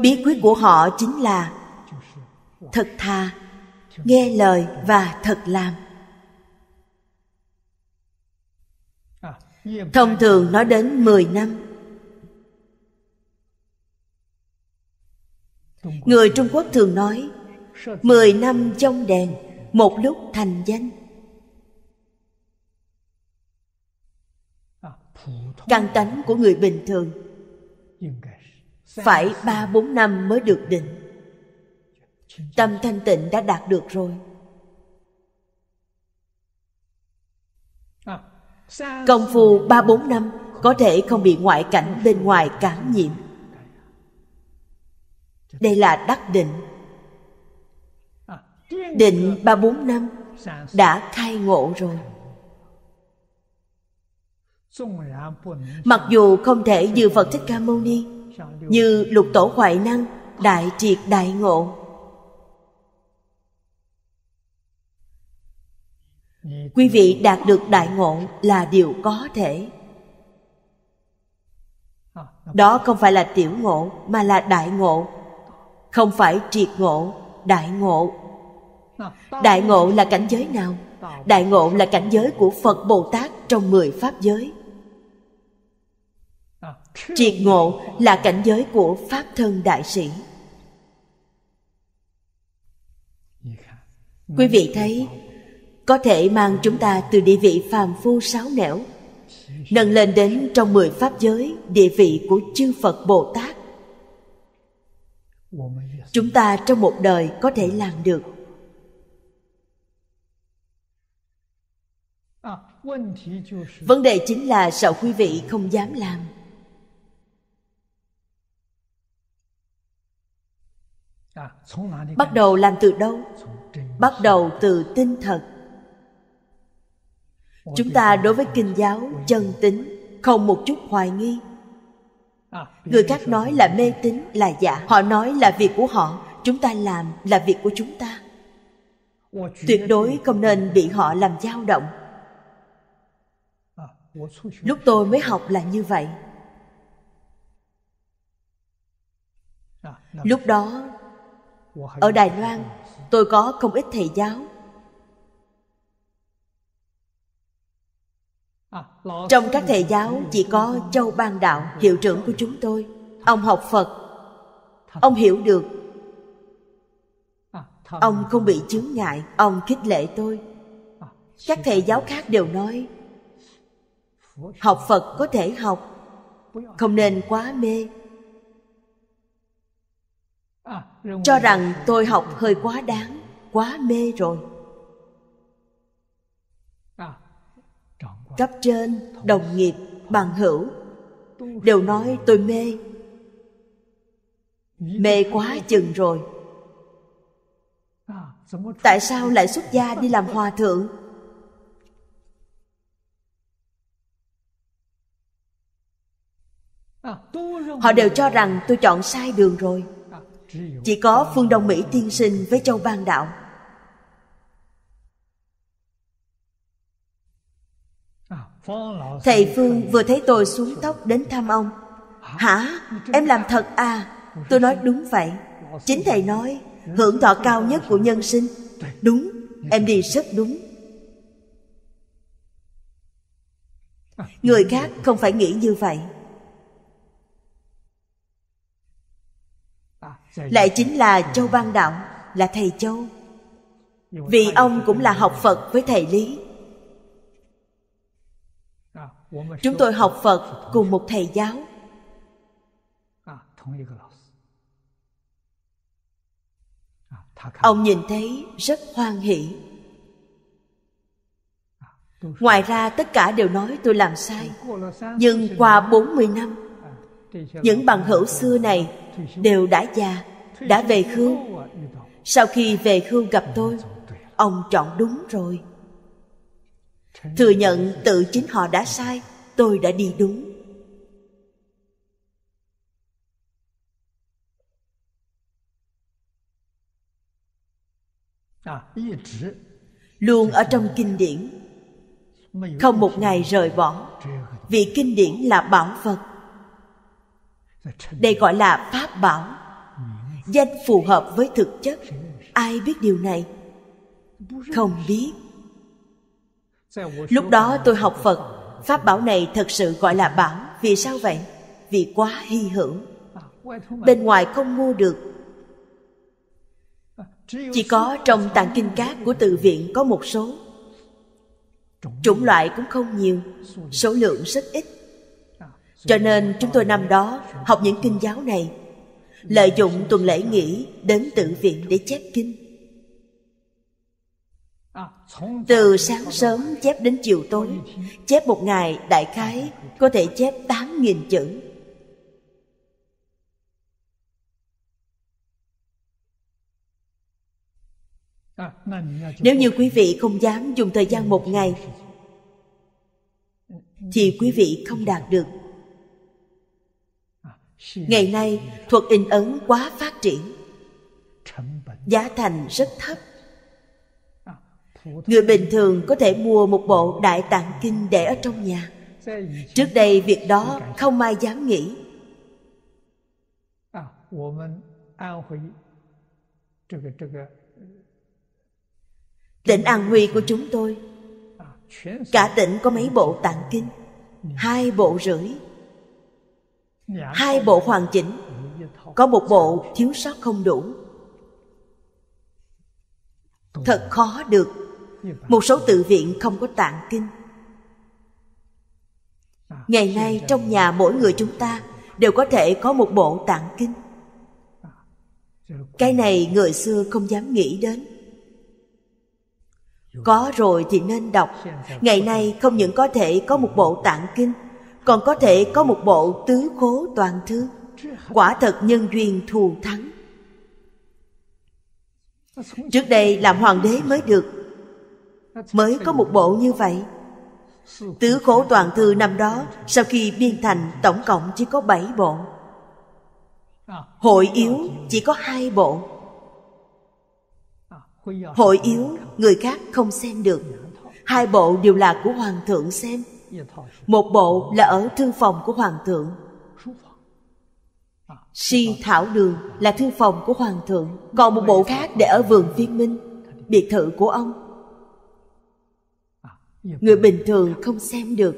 bí quyết của họ chính là thật thà nghe lời và thật làm thông thường nói đến 10 năm người trung quốc thường nói mười năm trong đèn một lúc thành danh căn tánh của người bình thường phải ba bốn năm mới được định tâm thanh tịnh đã đạt được rồi công phu ba bốn năm có thể không bị ngoại cảnh bên ngoài cảm nhiễm đây là đắc định định ba bốn năm đã khai ngộ rồi mặc dù không thể như phật thích ca mâu ni như lục tổ hoại năng đại triệt đại ngộ quý vị đạt được đại ngộ là điều có thể đó không phải là tiểu ngộ mà là đại ngộ không phải triệt ngộ đại ngộ đại ngộ là cảnh giới nào đại ngộ là cảnh giới của phật bồ tát trong mười pháp giới triệt ngộ là cảnh giới của pháp thân đại sĩ quý vị thấy có thể mang chúng ta từ địa vị phàm phu sáu nẻo nâng lên đến trong mười pháp giới địa vị của chư phật bồ tát chúng ta trong một đời có thể làm được vấn đề chính là sợ quý vị không dám làm bắt đầu làm từ đâu bắt đầu từ tinh thật chúng ta đối với kinh giáo chân tính không một chút hoài nghi à, người khác nói là mê tín là giả họ nói là việc của họ chúng ta làm là việc của chúng ta tuyệt đối không nên bị họ làm dao động lúc tôi mới học là như vậy lúc đó ở đài loan tôi có không ít thầy giáo trong các thầy giáo chỉ có châu ban đạo hiệu trưởng của chúng tôi ông học phật ông hiểu được ông không bị chướng ngại ông khích lệ tôi các thầy giáo khác đều nói học phật có thể học không nên quá mê cho rằng tôi học hơi quá đáng quá mê rồi cấp trên đồng nghiệp bằng hữu đều nói tôi mê mê quá chừng rồi tại sao lại xuất gia đi làm hòa thượng À. họ đều cho rằng tôi chọn sai đường rồi chỉ có phương đông mỹ tiên sinh với châu ban đạo thầy phương vừa thấy tôi xuống tóc đến thăm ông hả em làm thật à tôi nói đúng vậy chính thầy nói hưởng thọ cao nhất của nhân sinh đúng em đi rất đúng người khác không phải nghĩ như vậy lại chính là châu ban đạo là thầy châu vì ông cũng là học phật với thầy lý à, chúng tôi học phật cùng một thầy giáo à, à, ông nhìn thấy rất hoan hỷ ngoài ra tất cả đều nói tôi làm sai nhưng qua 40 năm những bằng hữu xưa này đều đã già đã về hưu sau khi về hưu gặp tôi ông chọn đúng rồi thừa nhận tự chính họ đã sai tôi đã đi đúng luôn ở trong kinh điển không một ngày rời bỏ vì kinh điển là bảo vật đây gọi là pháp bảo ừ. danh phù hợp với thực chất ai biết điều này không biết lúc đó tôi học phật pháp bảo này thật sự gọi là bảo vì sao vậy vì quá hy hữu bên ngoài không mua được chỉ có trong tạng kinh cát của tự viện có một số chủng loại cũng không nhiều số lượng rất ít cho nên chúng tôi năm đó học những kinh giáo này lợi dụng tuần lễ nghỉ đến tự viện để chép kinh từ sáng sớm chép đến chiều tối chép một ngày đại khái có thể chép tám nghìn chữ nếu như quý vị không dám dùng thời gian một ngày thì quý vị không đạt được ngày nay thuật in ấn quá phát triển giá thành rất thấp người bình thường có thể mua một bộ đại tạng kinh để ở trong nhà trước đây việc đó không ai dám nghĩ tỉnh an huy của chúng tôi cả tỉnh có mấy bộ tạng kinh hai bộ rưỡi Dạ, hai bộ hoàn chỉnh dạ, dạ, có một bộ thiếu sót không đủ thật khó được một số tự viện không có tạng kinh à, ngày nay trong nhà mỗi người chúng ta đều có thể có một bộ tạng kinh à, cái này người xưa không dám nghĩ đến có rồi thì nên đọc ngày nay không những có thể có một bộ tạng kinh còn có thể có một bộ tứ khố toàn thư quả thật nhân duyên thù thắng trước đây làm hoàng đế mới được mới có một bộ như vậy tứ khổ toàn thư năm đó sau khi biên thành tổng cộng chỉ có bảy bộ hội yếu chỉ có hai bộ hội yếu người khác không xem được hai bộ đều là của hoàng thượng xem một bộ là ở thư phòng của hoàng thượng si thảo đường là thư phòng của hoàng thượng còn một bộ khác để ở vườn viên minh biệt thự của ông người bình thường không xem được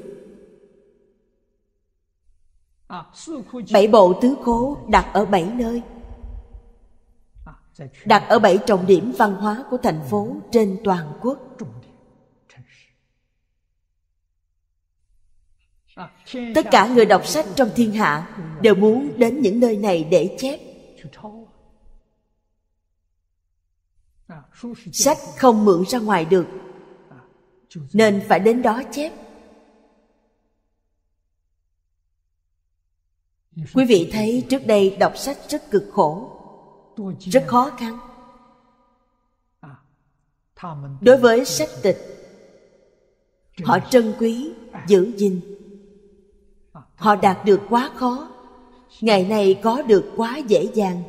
bảy bộ tứ cố đặt ở bảy nơi đặt ở bảy trọng điểm văn hóa của thành phố trên toàn quốc tất cả người đọc sách trong thiên hạ đều muốn đến những nơi này để chép sách không mượn ra ngoài được nên phải đến đó chép quý vị thấy trước đây đọc sách rất cực khổ rất khó khăn đối với sách tịch họ trân quý giữ gìn họ đạt được quá khó ngày nay có được quá dễ dàng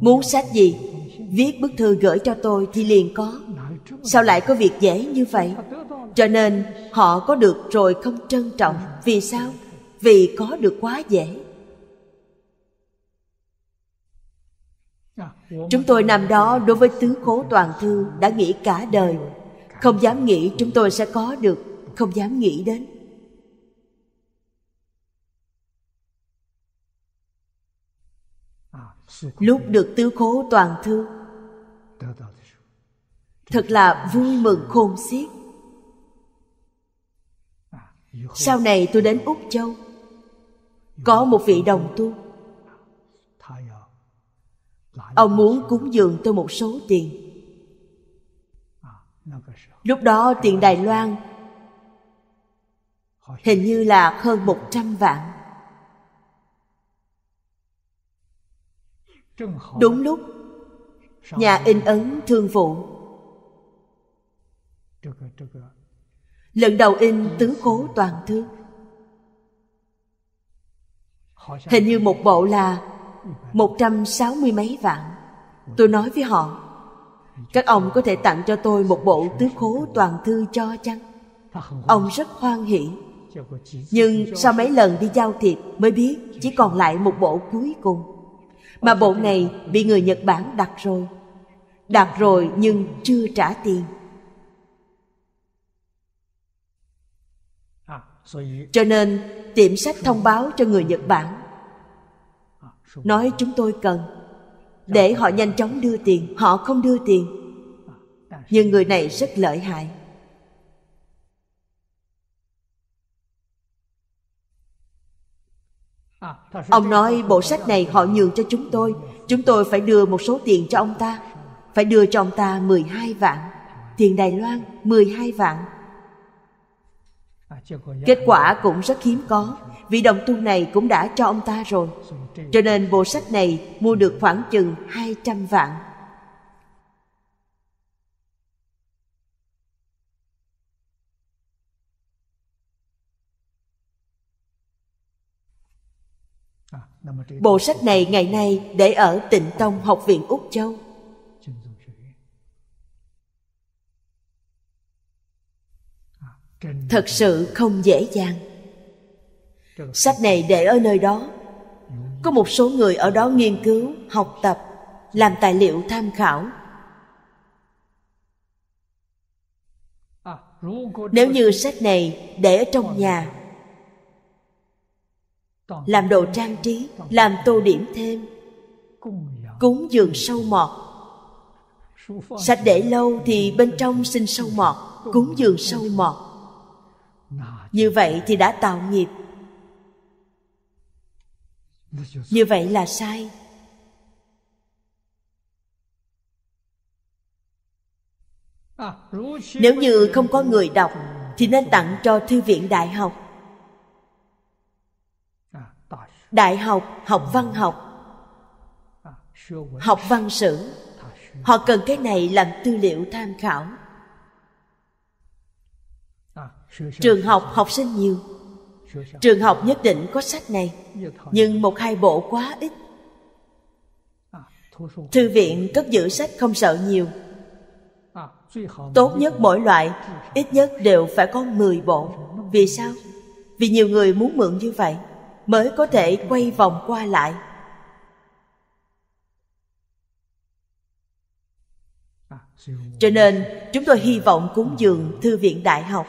muốn sách gì viết bức thư gửi cho tôi thì liền có sao lại có việc dễ như vậy cho nên họ có được rồi không trân trọng vì sao vì có được quá dễ chúng tôi năm đó đối với tứ cố toàn thư đã nghĩ cả đời không dám nghĩ chúng tôi sẽ có được không dám nghĩ đến lúc được tứ khố toàn thư thật là vui mừng khôn xiết sau này tôi đến úc châu có một vị đồng tu ông muốn cúng dường tôi một số tiền lúc đó tiền đài loan hình như là hơn 100 vạn. Đúng lúc nhà in ấn thương vụ lần đầu in tứ cố toàn thư hình như một bộ là một trăm sáu mươi mấy vạn tôi nói với họ các ông có thể tặng cho tôi một bộ tứ cố toàn thư cho chăng ông rất hoan hỉ nhưng sau mấy lần đi giao thiệp mới biết chỉ còn lại một bộ cuối cùng mà bộ này bị người nhật bản đặt rồi đặt rồi nhưng chưa trả tiền cho nên tiệm sách thông báo cho người nhật bản nói chúng tôi cần để họ nhanh chóng đưa tiền họ không đưa tiền nhưng người này rất lợi hại ông nói bộ sách này họ nhường cho chúng tôi chúng tôi phải đưa một số tiền cho ông ta phải đưa cho ông ta 12 vạn tiền Đài Loan 12 vạn kết quả cũng rất hiếm có vị đồng tu này cũng đã cho ông ta rồi cho nên bộ sách này mua được khoảng chừng 200 vạn Bộ sách này ngày nay để ở Tịnh Tông Học viện Úc Châu. Thật sự không dễ dàng. Sách này để ở nơi đó. Có một số người ở đó nghiên cứu, học tập, làm tài liệu tham khảo. Nếu như sách này để ở trong nhà làm đồ trang trí làm tô điểm thêm cúng dường sâu mọt sách để lâu thì bên trong sinh sâu mọt cúng dường sâu mọt như vậy thì đã tạo nghiệp như vậy là sai à, nếu như không có người đọc thì nên tặng cho thư viện đại học đại học học văn học học văn sử họ cần cái này làm tư liệu tham khảo trường học học sinh nhiều trường học nhất định có sách này nhưng một hai bộ quá ít thư viện cất giữ sách không sợ nhiều tốt nhất mỗi loại ít nhất đều phải có 10 bộ vì sao vì nhiều người muốn mượn như vậy mới có thể quay vòng qua lại cho nên chúng tôi hy vọng cúng dường thư viện đại học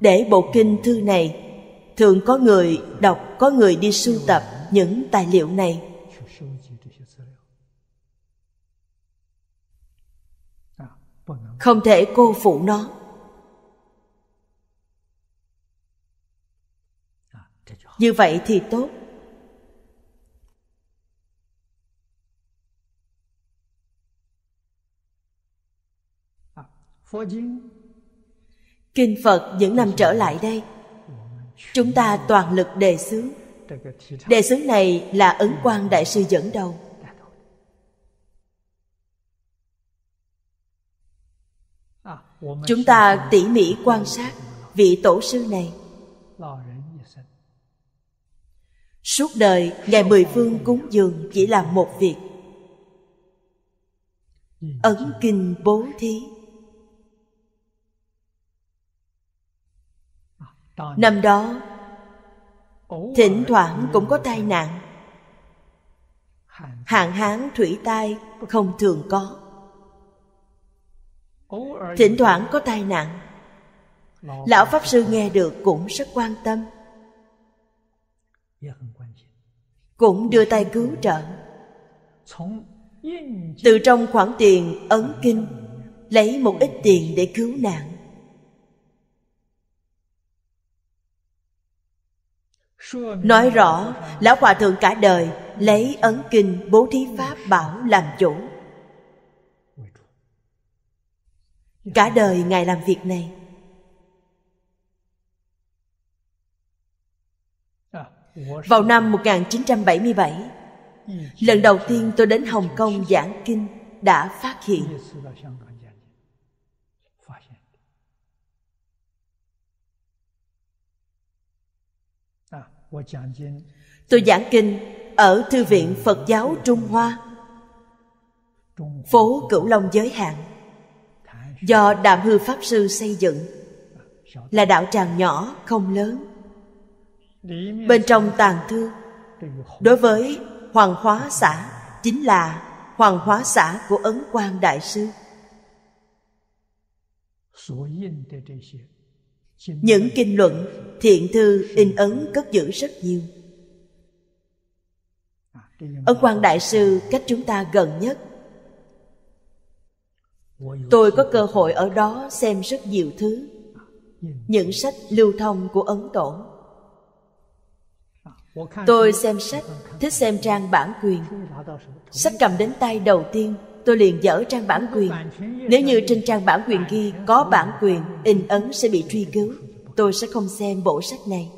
để bộ kinh thư này thường có người đọc có người đi sưu tập những tài liệu này không thể cô phụ nó như vậy thì tốt kinh phật những năm trở lại đây chúng ta toàn lực đề xướng đề xướng này là ấn quan đại sư dẫn đầu chúng ta tỉ mỉ quan sát vị tổ sư này Suốt đời Ngài mười phương cúng dường chỉ làm một việc Ấn kinh bố thí Năm đó Thỉnh thoảng cũng có tai nạn Hạn hán thủy tai không thường có Thỉnh thoảng có tai nạn Lão Pháp Sư nghe được cũng rất quan tâm cũng đưa tay cứu trợ từ trong khoản tiền ấn kinh lấy một ít tiền để cứu nạn nói rõ lão hòa thượng cả đời lấy ấn kinh bố thí pháp bảo làm chủ cả đời ngài làm việc này vào năm 1977 lần đầu tiên tôi đến Hồng Kông giảng kinh đã phát hiện Tôi giảng kinh ở Thư viện Phật giáo Trung Hoa Phố Cửu Long giới hạn Do Đàm Hư Pháp Sư xây dựng Là đạo tràng nhỏ không lớn bên trong tàn thư đối với hoàng hóa xã chính là hoàng hóa xã của ấn quang đại sư những kinh luận thiện thư in ấn cất giữ rất nhiều ấn quang đại sư cách chúng ta gần nhất tôi có cơ hội ở đó xem rất nhiều thứ những sách lưu thông của ấn tổ Tôi xem sách, thích xem trang bản quyền. Sách cầm đến tay đầu tiên, tôi liền dở trang bản quyền. Nếu như trên trang bản quyền ghi có bản quyền, in ấn sẽ bị truy cứu. Tôi sẽ không xem bộ sách này.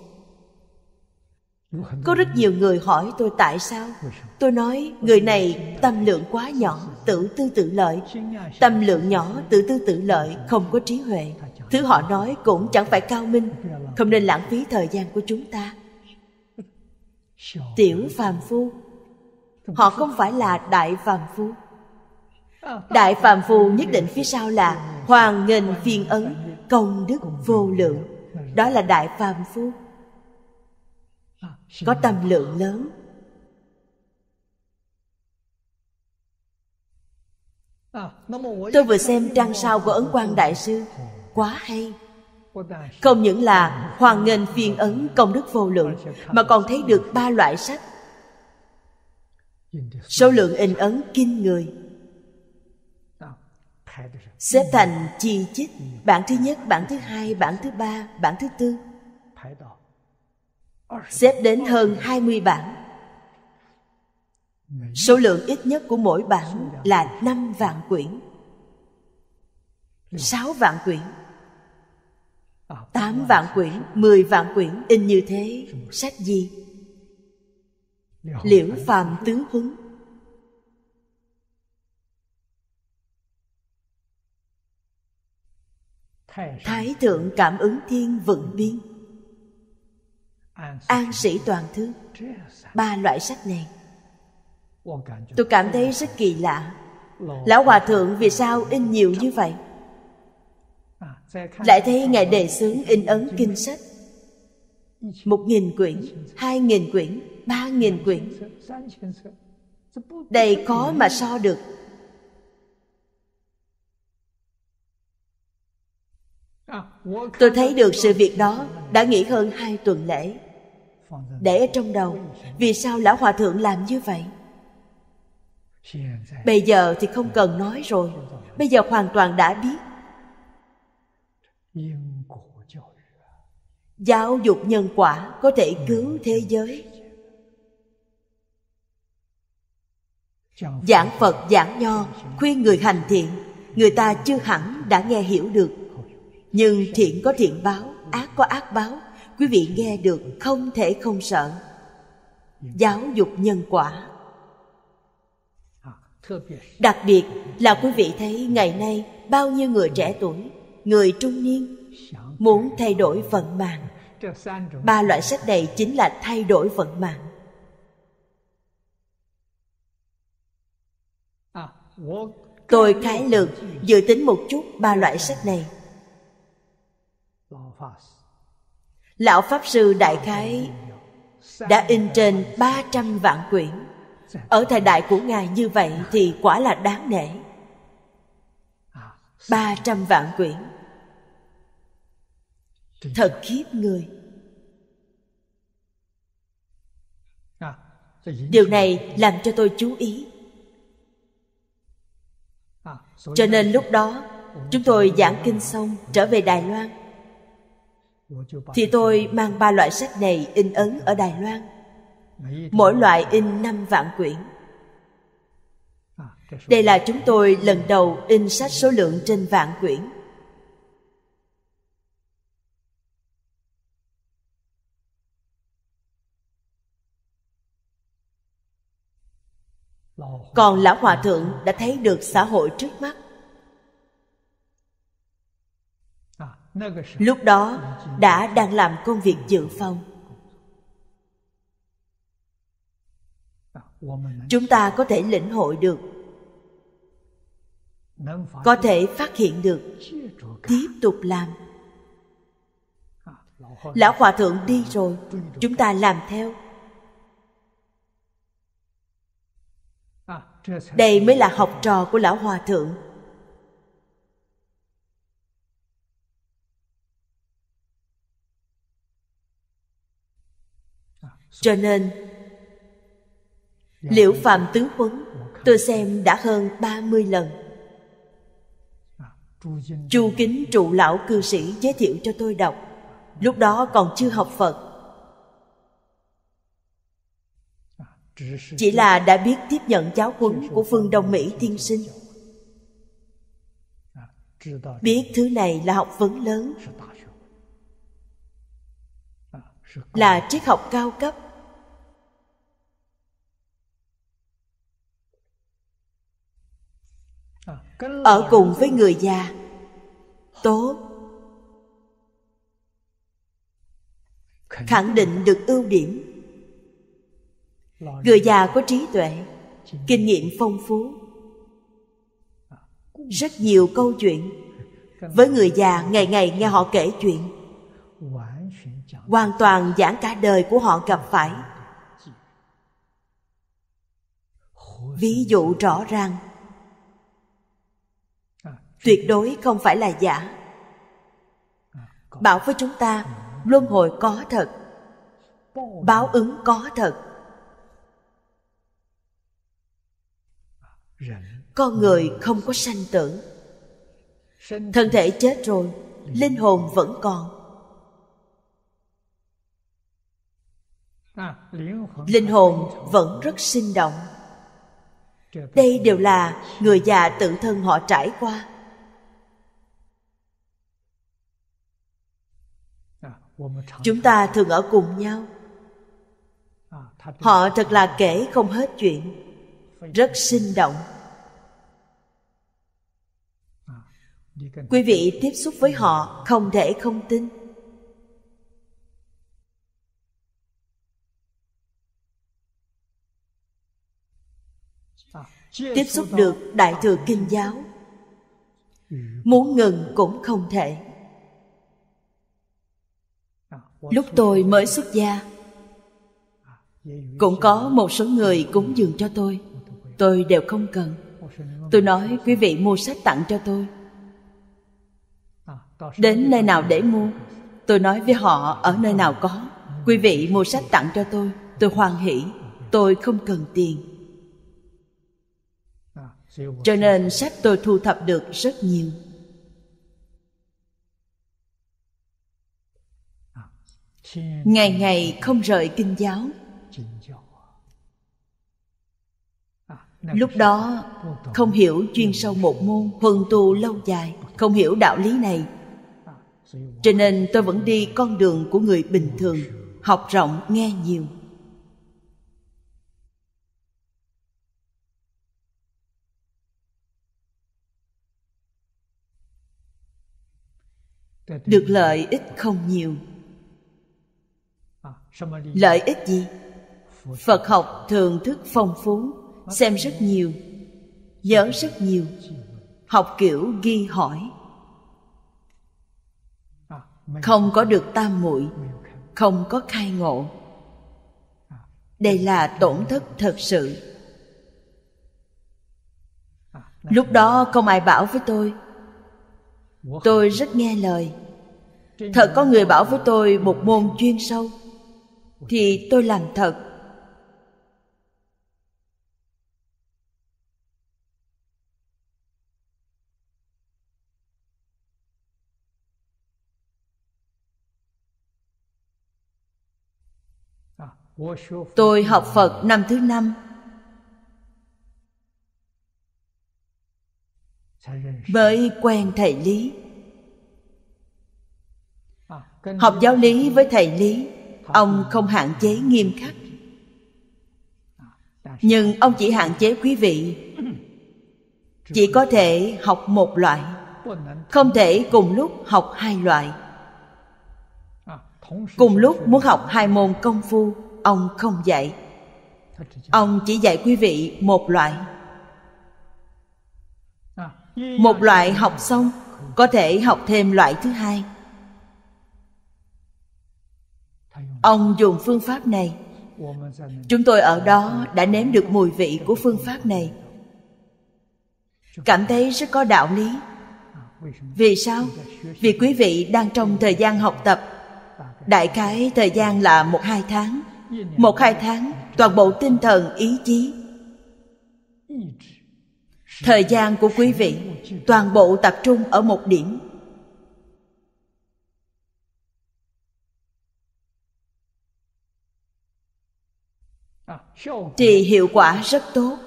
Có rất nhiều người hỏi tôi tại sao Tôi nói người này tâm lượng quá nhỏ Tự tư tự lợi Tâm lượng nhỏ tự tư tự lợi Không có trí huệ Thứ họ nói cũng chẳng phải cao minh Không nên lãng phí thời gian của chúng ta tiểu phàm phu họ không phải là đại phàm phu à, đại phàm phu nhất định phía sau là hoàng nghênh Phiên ấn công đức vô lượng đó là đại phàm phu à, có tâm lượng lớn à, tôi vừa xem trang sau của ấn quang đại sư quá hay không những là hoàn nghênh phiên ấn công đức vô lượng mà còn thấy được ba loại sách số lượng in ấn kinh người xếp thành chi chít bản thứ nhất bản thứ hai bản thứ ba bản thứ tư xếp đến hơn 20 bản số lượng ít nhất của mỗi bản là 5 vạn quyển 6 vạn quyển tám vạn quyển mười vạn quyển in như thế sách gì liễu phàm tứ huấn thái thượng cảm ứng thiên vận biên an sĩ toàn thư ba loại sách này tôi cảm thấy rất kỳ lạ lão hòa thượng vì sao in nhiều như vậy lại thấy ngài đề xướng in ấn kinh sách một nghìn quyển hai nghìn quyển ba nghìn quyển đây khó mà so được tôi thấy được sự việc đó đã nghỉ hơn hai tuần lễ để ở trong đầu vì sao lão hòa thượng làm như vậy bây giờ thì không cần nói rồi bây giờ hoàn toàn đã biết giáo dục nhân quả có thể cứu thế giới giảng phật giảng nho khuyên người hành thiện người ta chưa hẳn đã nghe hiểu được nhưng thiện có thiện báo ác có ác báo quý vị nghe được không thể không sợ giáo dục nhân quả đặc biệt là quý vị thấy ngày nay bao nhiêu người trẻ tuổi người trung niên muốn thay đổi vận mạng ba loại sách này chính là thay đổi vận mạng tôi khái lược dự tính một chút ba loại sách này lão pháp sư đại khái đã in trên 300 vạn quyển ở thời đại của ngài như vậy thì quả là đáng nể 300 vạn quyển thật khiếp người à, điều này làm cho tôi chú ý à, cho nên lúc đó chúng tôi giảng kinh xong trở về đài loan thì tôi mang ba loại sách này in ấn ở đài loan mỗi loại in năm vạn quyển à, đây là chúng tôi lần đầu in sách số lượng trên vạn quyển còn lão hòa thượng đã thấy được xã hội trước mắt lúc đó đã đang làm công việc dự phòng chúng ta có thể lĩnh hội được có thể phát hiện được tiếp tục làm lão hòa thượng đi rồi chúng ta làm theo đây mới là học trò của lão hòa thượng cho nên liễu phạm tứ huấn tôi xem đã hơn 30 lần chu kính trụ lão cư sĩ giới thiệu cho tôi đọc lúc đó còn chưa học phật chỉ là đã biết tiếp nhận giáo huấn của phương đông mỹ tiên sinh biết thứ này là học vấn lớn là triết học cao cấp ở cùng với người già tốt khẳng định được ưu điểm người già có trí tuệ kinh nghiệm phong phú rất nhiều câu chuyện với người già ngày ngày nghe họ kể chuyện hoàn toàn giảng cả đời của họ gặp phải ví dụ rõ ràng tuyệt đối không phải là giả bảo với chúng ta luân hồi có thật báo ứng có thật con người không có sanh tử thân thể chết rồi ừ. linh hồn vẫn còn à, linh hồn vẫn rất sinh động đây đều là người già tự thân họ trải qua à, chúng ta thường ở cùng nhau à, họ thật là kể không hết chuyện rất sinh động quý vị tiếp xúc với họ không thể không tin tiếp xúc được đại thừa kinh giáo ừ. muốn ngừng cũng không thể à, lúc tôi mới xuất gia à, cũng có một số người cúng dường cho tôi tôi đều không cần tôi nói quý vị mua sách tặng cho tôi đến nơi nào để mua tôi nói với họ ở nơi nào có quý vị mua sách tặng cho tôi tôi hoan hỷ tôi không cần tiền cho nên sách tôi thu thập được rất nhiều ngày ngày không rời kinh giáo lúc đó không hiểu chuyên sâu một môn huân tu lâu dài không hiểu đạo lý này cho nên tôi vẫn đi con đường của người bình thường học rộng nghe nhiều được lợi ích không nhiều lợi ích gì phật học thường thức phong phú xem rất nhiều nhớ rất nhiều học kiểu ghi hỏi không có được tam muội không có khai ngộ đây là tổn thất thật sự lúc đó không ai bảo với tôi tôi rất nghe lời thật có người bảo với tôi một môn chuyên sâu thì tôi làm thật Tôi học Phật năm thứ năm Mới quen thầy Lý Học giáo lý với thầy Lý Ông không hạn chế nghiêm khắc Nhưng ông chỉ hạn chế quý vị Chỉ có thể học một loại Không thể cùng lúc học hai loại cùng lúc muốn học hai môn công phu ông không dạy ông chỉ dạy quý vị một loại à, một loại học xong có thể học thêm loại thứ hai ông dùng phương pháp này chúng tôi ở đó đã nếm được mùi vị của phương pháp này cảm thấy rất có đạo lý vì sao vì quý vị đang trong thời gian học tập đại khái thời gian là một hai tháng một hai tháng toàn bộ tinh thần ý chí thời gian của quý vị toàn bộ tập trung ở một điểm thì hiệu quả rất tốt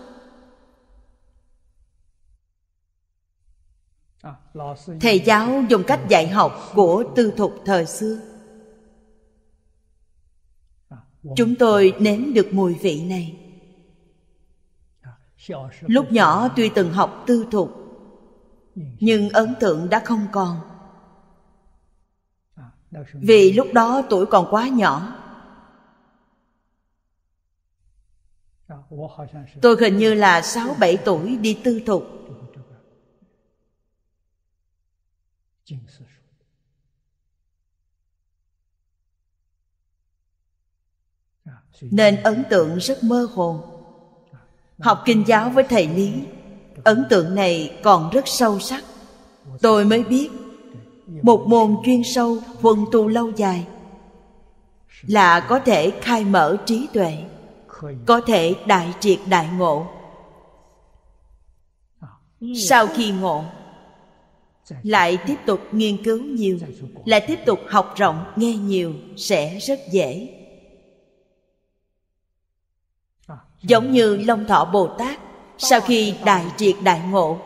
thầy giáo dùng cách dạy học của tư thục thời xưa chúng tôi nếm được mùi vị này lúc nhỏ tuy từng học tư thục nhưng ấn tượng đã không còn vì lúc đó tuổi còn quá nhỏ tôi hình như là sáu bảy tuổi đi tư thục nên ấn tượng rất mơ hồ học kinh giáo với thầy lý ấn tượng này còn rất sâu sắc tôi mới biết một môn chuyên sâu huân tu lâu dài là có thể khai mở trí tuệ có thể đại triệt đại ngộ sau khi ngộ lại tiếp tục nghiên cứu nhiều lại tiếp tục học rộng nghe nhiều sẽ rất dễ giống như long thọ bồ tát sau khi đại triệt đại ngộ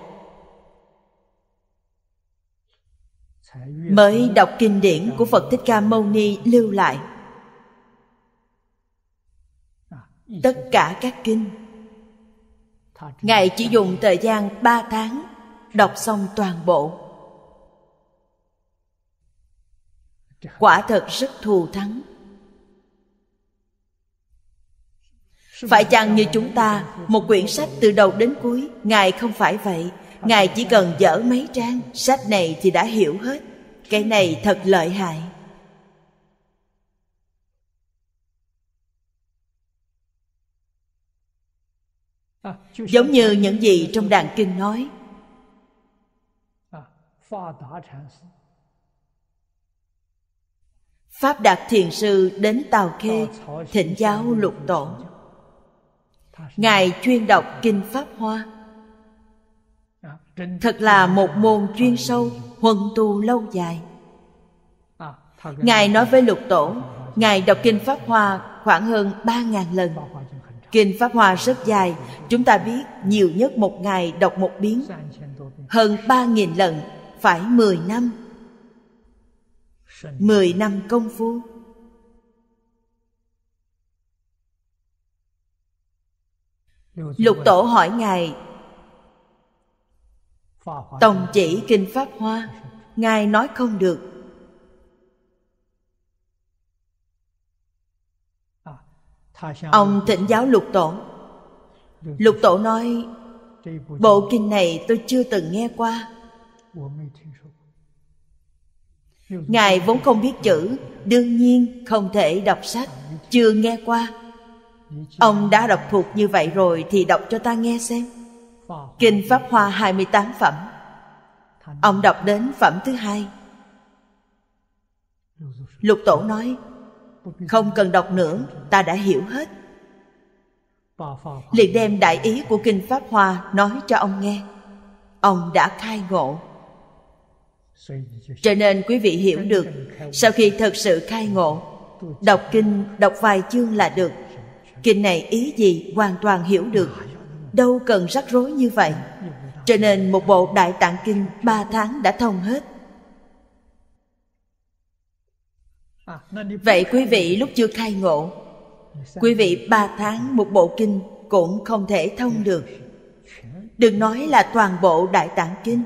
mới đọc kinh điển của phật thích ca mâu ni lưu lại tất cả các kinh ngài chỉ dùng thời gian ba tháng đọc xong toàn bộ quả thật rất thù thắng phải chăng như chúng ta một quyển sách từ đầu đến cuối ngài không phải vậy ngài chỉ cần dở mấy trang sách này thì đã hiểu hết cái này thật lợi hại giống như những gì trong đàn kinh nói pháp đạt thiền sư đến tào khê thịnh giáo lục tổ ngài chuyên đọc kinh pháp hoa thật là một môn chuyên sâu huân tu lâu dài ngài nói với lục tổ ngài đọc kinh pháp hoa khoảng hơn ba ngàn lần kinh pháp hoa rất dài chúng ta biết nhiều nhất một ngày đọc một biến hơn ba nghìn lần phải mười năm mười năm công phu lục tổ hỏi ngài tổng chỉ kinh pháp hoa ngài nói không được ông thỉnh giáo lục tổ lục tổ nói bộ kinh này tôi chưa từng nghe qua ngài vốn không biết chữ đương nhiên không thể đọc sách chưa nghe qua Ông đã đọc thuộc như vậy rồi thì đọc cho ta nghe xem. Kinh Pháp Hoa 28 phẩm. Ông đọc đến phẩm thứ hai. Lục Tổ nói, không cần đọc nữa, ta đã hiểu hết. Liền đem đại ý của Kinh Pháp Hoa nói cho ông nghe. Ông đã khai ngộ. Cho nên quý vị hiểu được, sau khi thật sự khai ngộ, đọc kinh, đọc vài chương là được – kinh này ý gì hoàn toàn hiểu được đâu cần rắc rối như vậy cho nên một bộ đại tạng kinh ba tháng đã thông hết vậy quý vị lúc chưa khai ngộ quý vị ba tháng một bộ kinh cũng không thể thông được đừng nói là toàn bộ đại tạng kinh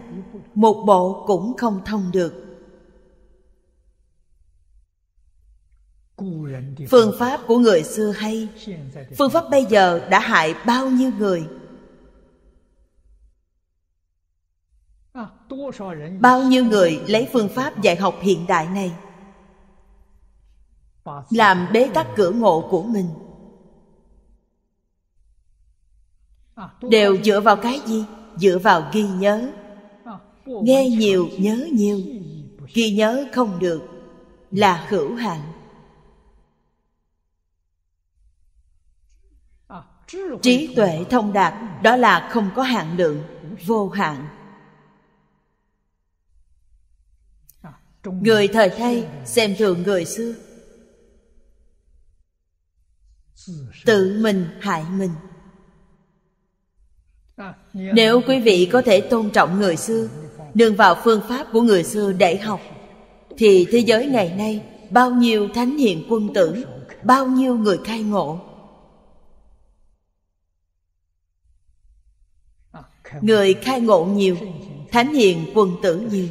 một bộ cũng không thông được phương pháp của người xưa hay phương pháp bây giờ đã hại bao nhiêu người bao nhiêu người lấy phương pháp dạy học hiện đại này làm bế tắc cửa ngộ của mình à, đều dựa vào cái gì dựa vào ghi nhớ à, nghe nhiều nhớ nhiều ghi nhớ không được là hữu hạn trí tuệ thông đạt đó là không có hạn lượng vô hạn người thời thay xem thường người xưa tự mình hại mình nếu quý vị có thể tôn trọng người xưa nương vào phương pháp của người xưa để học thì thế giới ngày nay bao nhiêu thánh hiền quân tử bao nhiêu người khai ngộ người khai ngộ nhiều thánh hiền quần tử nhiều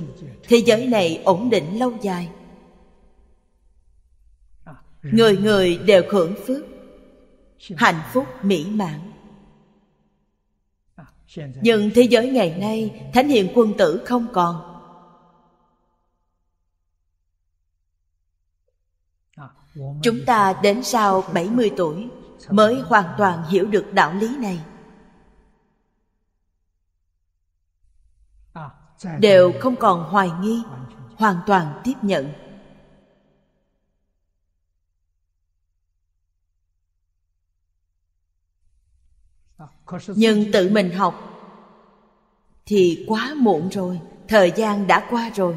thế giới này ổn định lâu dài người người đều hưởng phước hạnh phúc mỹ mãn nhưng thế giới ngày nay thánh hiền quân tử không còn chúng ta đến sau 70 tuổi mới hoàn toàn hiểu được đạo lý này đều không còn hoài nghi hoàn toàn tiếp nhận nhưng tự mình học thì quá muộn rồi thời gian đã qua rồi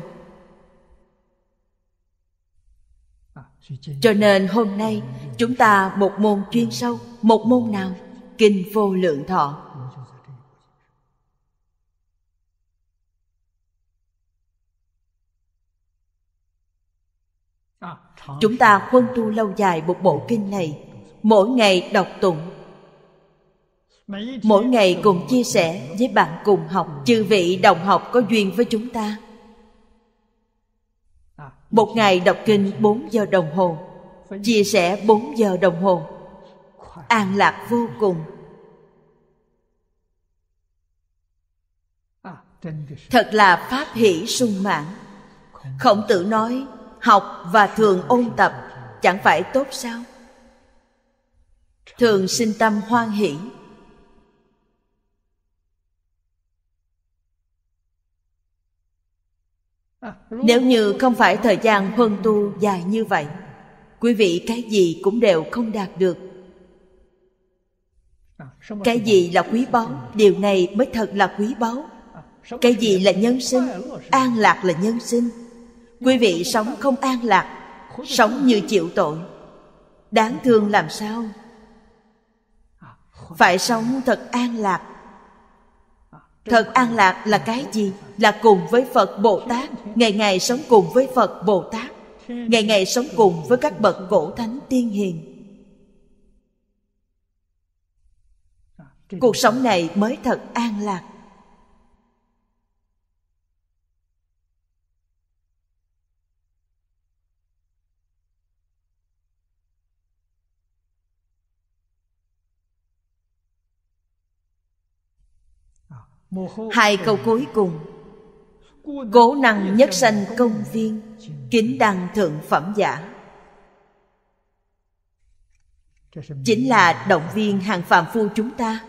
cho nên hôm nay chúng ta một môn chuyên sâu một môn nào kinh vô lượng thọ chúng ta huân tu lâu dài một bộ kinh này mỗi ngày đọc tụng mỗi ngày cùng chia sẻ với bạn cùng học chư vị đồng học có duyên với chúng ta một ngày đọc kinh 4 giờ đồng hồ chia sẻ 4 giờ đồng hồ an lạc vô cùng thật là pháp hỷ sung mãn khổng tử nói học và thường ôn tập chẳng phải tốt sao thường sinh tâm hoan hỷ nếu như không phải thời gian huân tu dài như vậy quý vị cái gì cũng đều không đạt được cái gì là quý báu điều này mới thật là quý báu cái gì là nhân sinh an lạc là nhân sinh quý vị sống không an lạc sống như chịu tội đáng thương làm sao phải sống thật an lạc thật an lạc là cái gì là cùng với phật bồ tát ngày ngày sống cùng với phật bồ tát ngày ngày sống cùng với các bậc cổ thánh tiên hiền cuộc sống này mới thật an lạc hai câu cuối cùng cố năng nhất sanh công viên kính đăng thượng phẩm giả chính là động viên hàng phàm phu chúng ta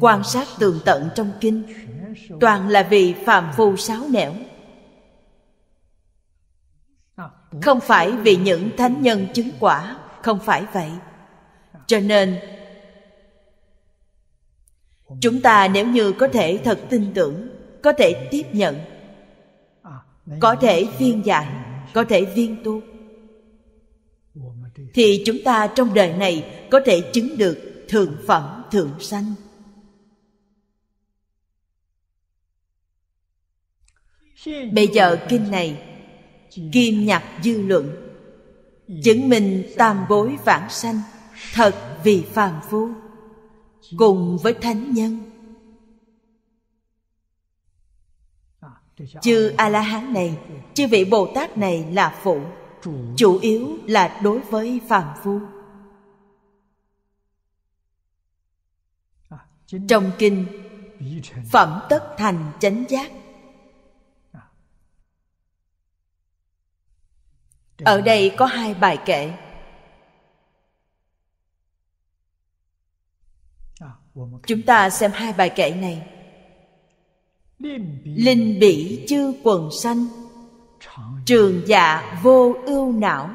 quan sát tường tận trong kinh toàn là vì phàm phu sáo nẻo không phải vì những thánh nhân chứng quả không phải vậy cho nên chúng ta nếu như có thể thật tin tưởng có thể tiếp nhận có thể viên giải có thể viên tu thì chúng ta trong đời này có thể chứng được thượng phẩm thượng sanh bây giờ kinh này kim nhập dư luận chứng minh tam bối vãng sanh thật vì phàm phu cùng với thánh nhân chư a la hán này chư vị bồ tát này là phụ chủ yếu là đối với phàm phu trong kinh phẩm tất thành chánh giác ở đây có hai bài kệ chúng ta xem hai bài kệ này linh bỉ chư quần sanh trường dạ vô ưu não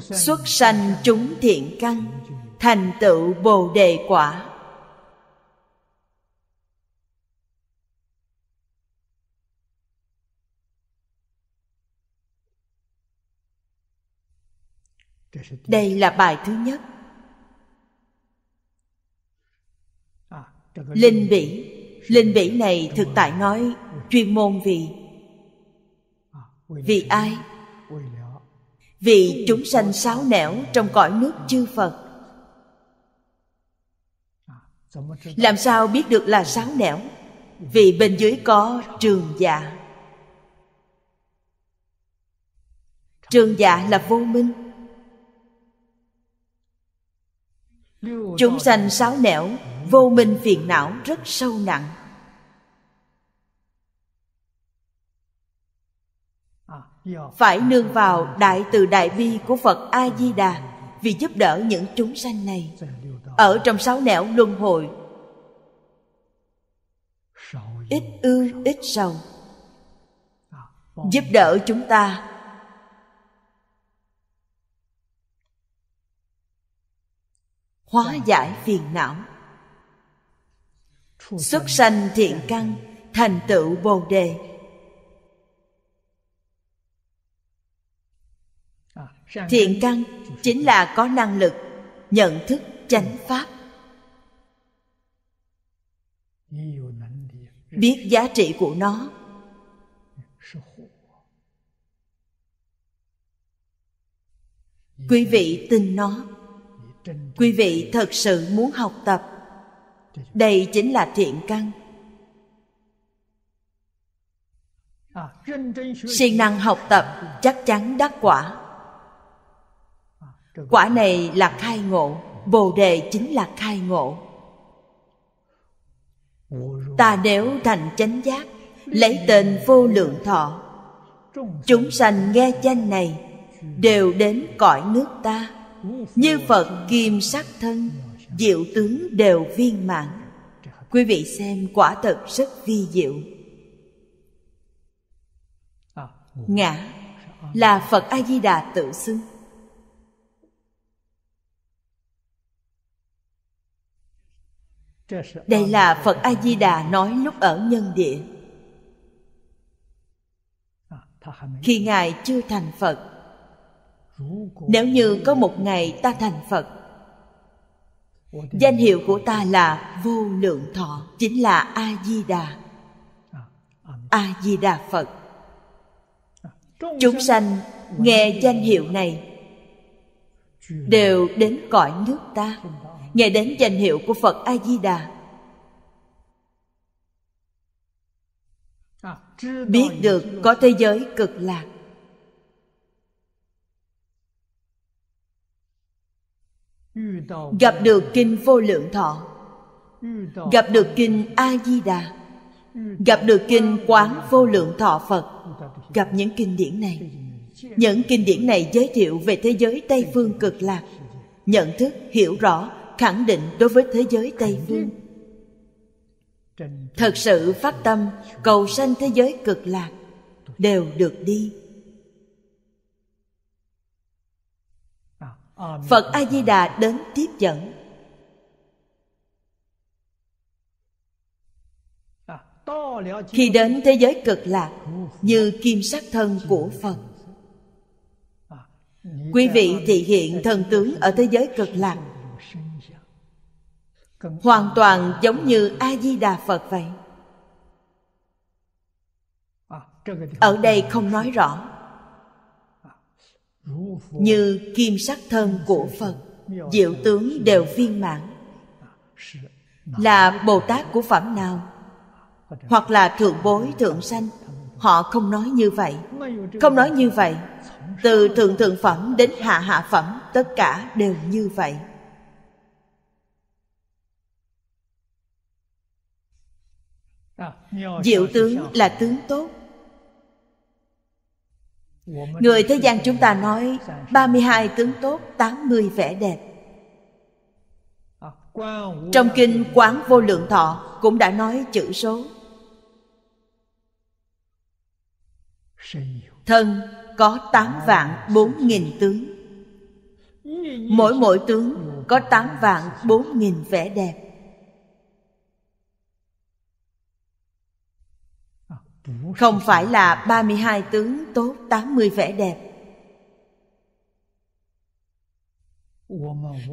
xuất sanh chúng thiện căn thành tựu bồ đề quả đây là bài thứ nhất linh bỉ linh bỉ này thực tại nói chuyên môn vì vì ai vì chúng sanh sáo nẻo trong cõi nước chư phật làm sao biết được là sáo nẻo vì bên dưới có trường dạ trường dạ là vô minh chúng sanh sáo nẻo vô minh phiền não rất sâu nặng phải nương vào đại từ đại bi của phật a di đà vì giúp đỡ những chúng sanh này ở trong sáu nẻo luân hồi ít ưa ít sầu giúp đỡ chúng ta hóa giải phiền não xuất sanh thiện căn thành tựu bồ đề thiện căn chính là có năng lực nhận thức chánh pháp biết giá trị của nó quý vị tin nó quý vị thật sự muốn học tập đây chính là thiện căn siêng năng học tập chắc chắn đắc quả quả này là khai ngộ bồ đề chính là khai ngộ ta nếu thành chánh giác lấy tên vô lượng thọ chúng sanh nghe danh này đều đến cõi nước ta như phật kim sắc thân diệu tướng đều viên mãn quý vị xem quả thật rất vi diệu ngã là phật a di đà tự xưng đây là phật a di đà nói lúc ở nhân địa khi ngài chưa thành phật nếu như có một ngày ta thành phật danh hiệu của ta là vô lượng thọ chính là a di đà a di đà phật chúng sanh nghe danh hiệu này đều đến cõi nước ta nghe đến danh hiệu của phật a di đà biết được có thế giới cực lạc gặp được kinh vô lượng thọ gặp được kinh a di đà gặp được kinh quán vô lượng thọ phật gặp những kinh điển này những kinh điển này giới thiệu về thế giới tây phương cực lạc nhận thức hiểu rõ khẳng định đối với thế giới tây phương thật sự phát tâm cầu sanh thế giới cực lạc đều được đi phật a di đà đến tiếp dẫn à, khi đến thế giới cực lạc như kim sắc thân của phật à, quý vị thị hiện thần tướng ở thế giới cực lạc hoàn toàn giống như a di đà phật vậy à, ở đây không nói rõ như kim sắc thân của phật diệu tướng đều viên mãn là bồ tát của phẩm nào hoặc là thượng bối thượng sanh họ không nói như vậy không nói như vậy từ thượng thượng phẩm đến hạ hạ phẩm tất cả đều như vậy diệu tướng là tướng tốt Người thế gian chúng ta nói 32 tướng tốt, 80 vẻ đẹp. À, Trong kinh Quán Vô Lượng Thọ cũng đã nói chữ số. Thân có 8 vạn 4 nghìn tướng. Mỗi mỗi tướng có 8 vạn 4 nghìn vẻ đẹp. Không phải là 32 tướng tốt 80 vẻ đẹp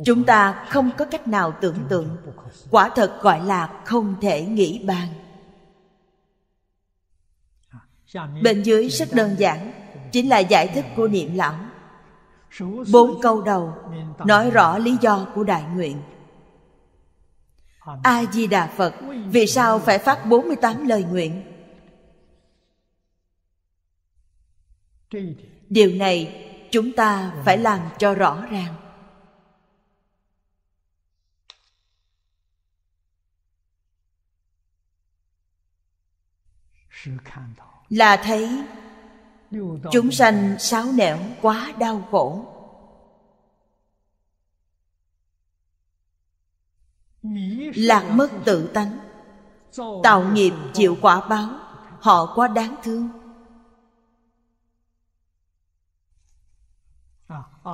Chúng ta không có cách nào tưởng tượng Quả thật gọi là không thể nghĩ bàn Bên dưới rất đơn giản Chính là giải thích của niệm lão Bốn câu đầu Nói rõ lý do của đại nguyện A-di-đà Phật Vì sao phải phát 48 lời nguyện điều này chúng ta phải làm cho rõ ràng là thấy chúng sanh sáo nẻo quá đau khổ lạc mất tự tánh tạo nghiệp chịu quả báo họ quá đáng thương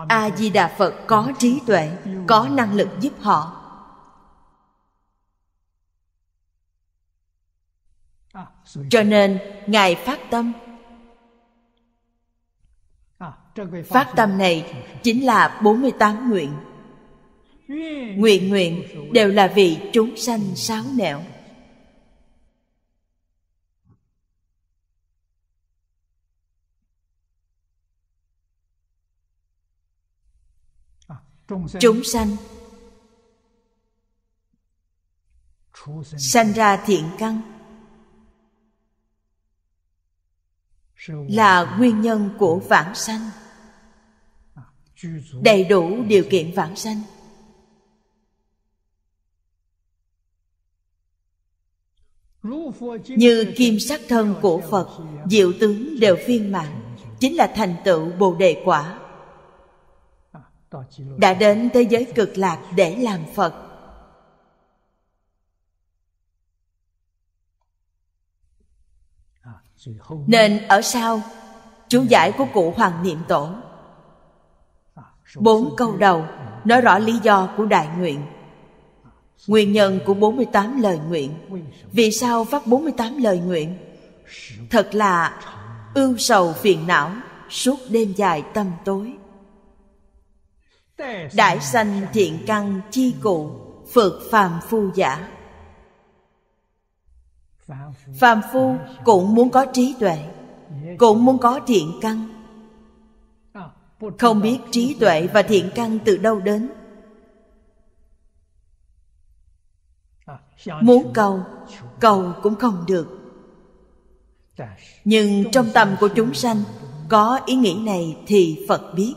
a di đà phật có trí tuệ có năng lực giúp họ cho nên ngài phát tâm phát tâm này chính là 48 nguyện nguyện nguyện đều là vì chúng sanh sáu nẻo chúng sanh sanh ra thiện căn là nguyên nhân của vãng sanh à, đầy đủ điều kiện vãng sanh như kim sắc thân của phật diệu tướng đều viên mãn chính là thành tựu bồ đề quả đã đến thế giới cực lạc để làm phật nên ở sau chú giải của cụ hoàng niệm tổ à, bốn câu đầu nói rõ lý do của đại nguyện nguyên nhân của 48 lời nguyện vì sao phát 48 lời nguyện thật là ưu sầu phiền não suốt đêm dài tâm tối Đại sanh thiện căn chi cụ Phật phàm phu giả Phàm phu cũng muốn có trí tuệ Cũng muốn có thiện căn Không biết trí tuệ và thiện căn từ đâu đến Muốn cầu, cầu cũng không được Nhưng trong tâm của chúng sanh Có ý nghĩ này thì Phật biết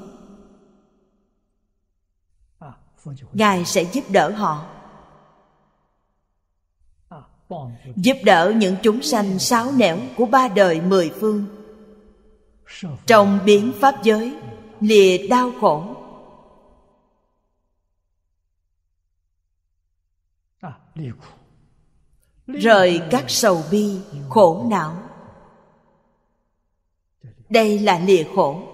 ngài sẽ giúp đỡ họ giúp đỡ những chúng sanh sáo nẻo của ba đời mười phương trong biến pháp giới lìa đau khổ rời các sầu bi khổ não đây là lìa khổ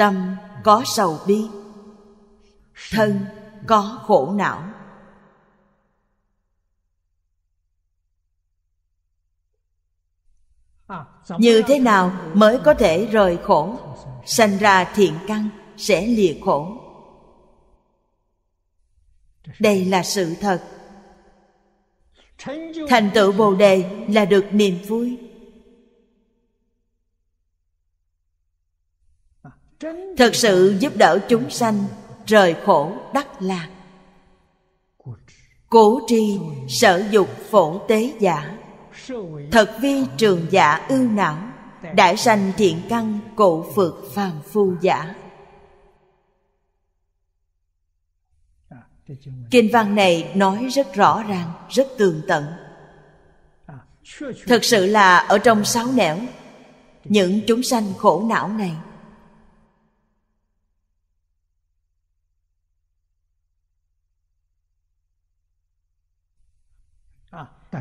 tâm có sầu bi thân có khổ não như thế nào mới có thể rời khổ sanh ra thiện căn sẽ lìa khổ đây là sự thật thành tựu bồ đề là được niềm vui thật sự giúp đỡ chúng sanh rời khổ đắc lạc cố tri sở dục phổ tế giả thật vi trường giả ưu não đại sanh thiện căn cổ phược phàm phu giả kinh văn này nói rất rõ ràng rất tường tận thật sự là ở trong sáu nẻo những chúng sanh khổ não này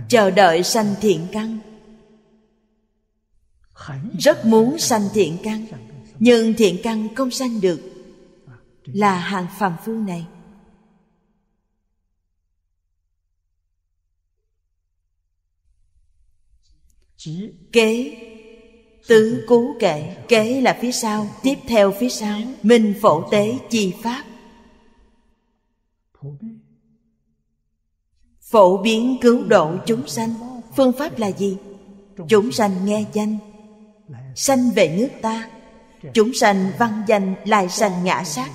chờ đợi sanh thiện căn rất muốn sanh thiện căn nhưng thiện căn không sanh được là hàng phàm phu này kế tứ cú kệ kế là phía sau tiếp theo phía sau minh phổ tế chi pháp phổ biến cứu độ chúng sanh phương pháp là gì chúng sanh nghe danh sanh về nước ta chúng sanh văn danh lại sanh ngã sát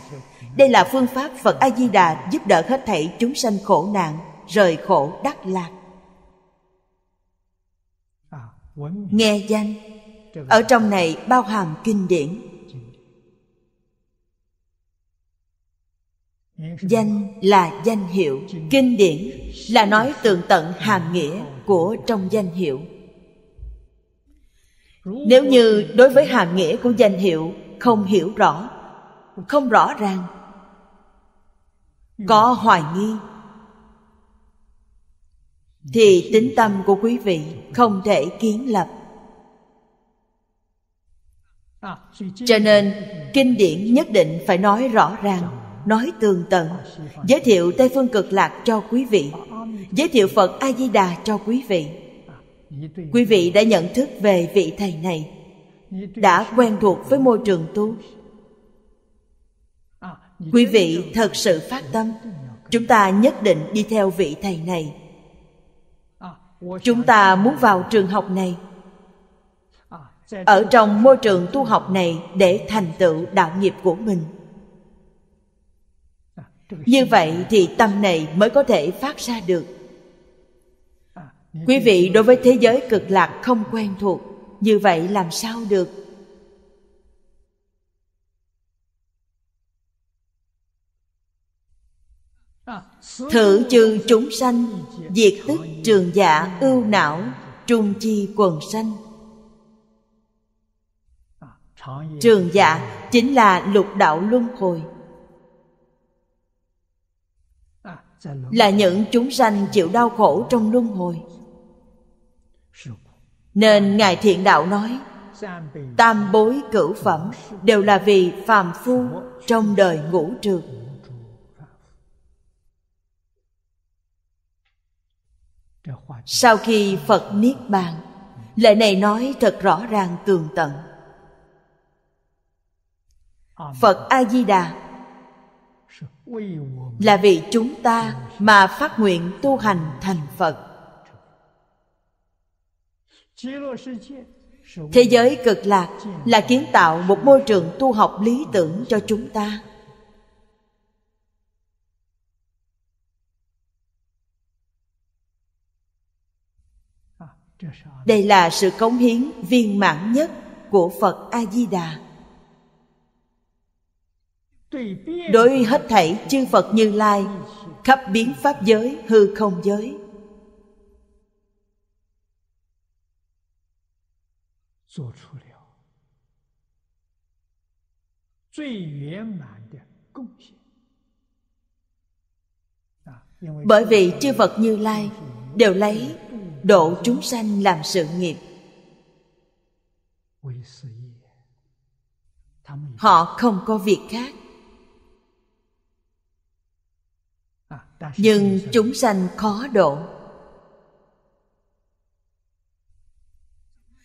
đây là phương pháp phật a di đà giúp đỡ hết thảy chúng sanh khổ nạn rời khổ đắc lạc nghe danh ở trong này bao hàm kinh điển danh là danh hiệu kinh điển là nói tường tận hàm nghĩa của trong danh hiệu nếu như đối với hàm nghĩa của danh hiệu không hiểu rõ không rõ ràng có hoài nghi thì tính tâm của quý vị không thể kiến lập cho nên kinh điển nhất định phải nói rõ ràng nói tường tận giới thiệu tây phương cực lạc cho quý vị giới thiệu phật a di đà cho quý vị quý vị đã nhận thức về vị thầy này đã quen thuộc với môi trường tu quý vị thật sự phát tâm chúng ta nhất định đi theo vị thầy này chúng ta muốn vào trường học này ở trong môi trường tu học này để thành tựu đạo nghiệp của mình như vậy thì tâm này mới có thể phát ra được quý vị đối với thế giới cực lạc không quen thuộc như vậy làm sao được thử chư chúng sanh diệt tức trường dạ ưu não trung chi quần sanh trường dạ chính là lục đạo luân hồi là những chúng sanh chịu đau khổ trong luân hồi nên ngài thiện đạo nói tam bối cửu phẩm đều là vì phàm phu trong đời ngũ trường sau khi phật niết bàn lệ này nói thật rõ ràng tường tận phật a di đà là vì chúng ta mà phát nguyện tu hành thành phật thế giới cực lạc là kiến tạo một môi trường tu học lý tưởng cho chúng ta đây là sự cống hiến viên mãn nhất của phật a di đà đối hết thảy chư phật như lai khắp biến pháp giới hư không giới bởi vì chư phật như lai đều lấy độ chúng sanh làm sự nghiệp họ không có việc khác nhưng chúng sanh khó độ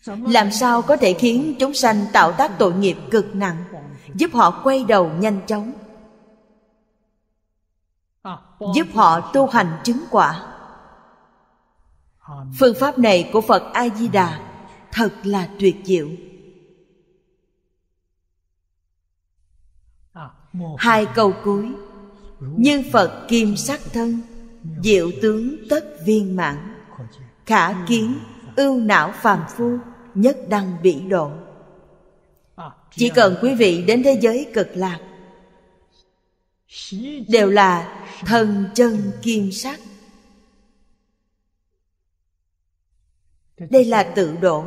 làm sao có thể khiến chúng sanh tạo tác tội nghiệp cực nặng giúp họ quay đầu nhanh chóng giúp họ tu hành chứng quả phương pháp này của phật a di đà thật là tuyệt diệu hai câu cuối như Phật kim sắc thân Diệu tướng tất viên mãn Khả kiến ưu não phàm phu Nhất đăng bỉ độ Chỉ cần quý vị đến thế giới cực lạc Đều là thần chân kim sắc Đây là tự độ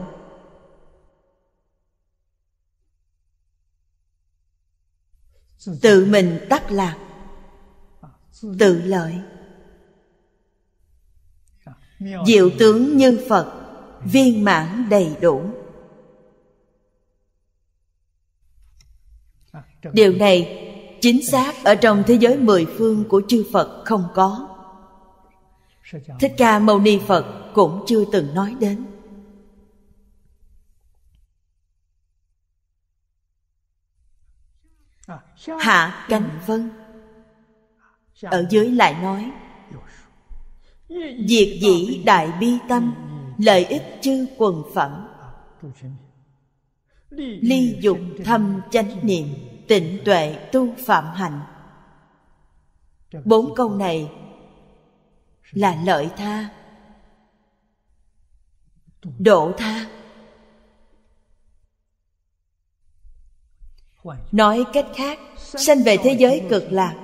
Tự mình tắt lạc tự lợi diệu tướng như phật viên mãn đầy đủ điều này chính xác ở trong thế giới mười phương của chư phật không có thích ca mâu ni phật cũng chưa từng nói đến hạ cánh vân ở dưới lại nói diệt dĩ đại bi tâm lợi ích chư quần phẩm ly dục thâm chánh niệm tịnh tuệ tu phạm hạnh bốn câu này là lợi tha độ tha nói cách khác sanh về thế giới cực lạc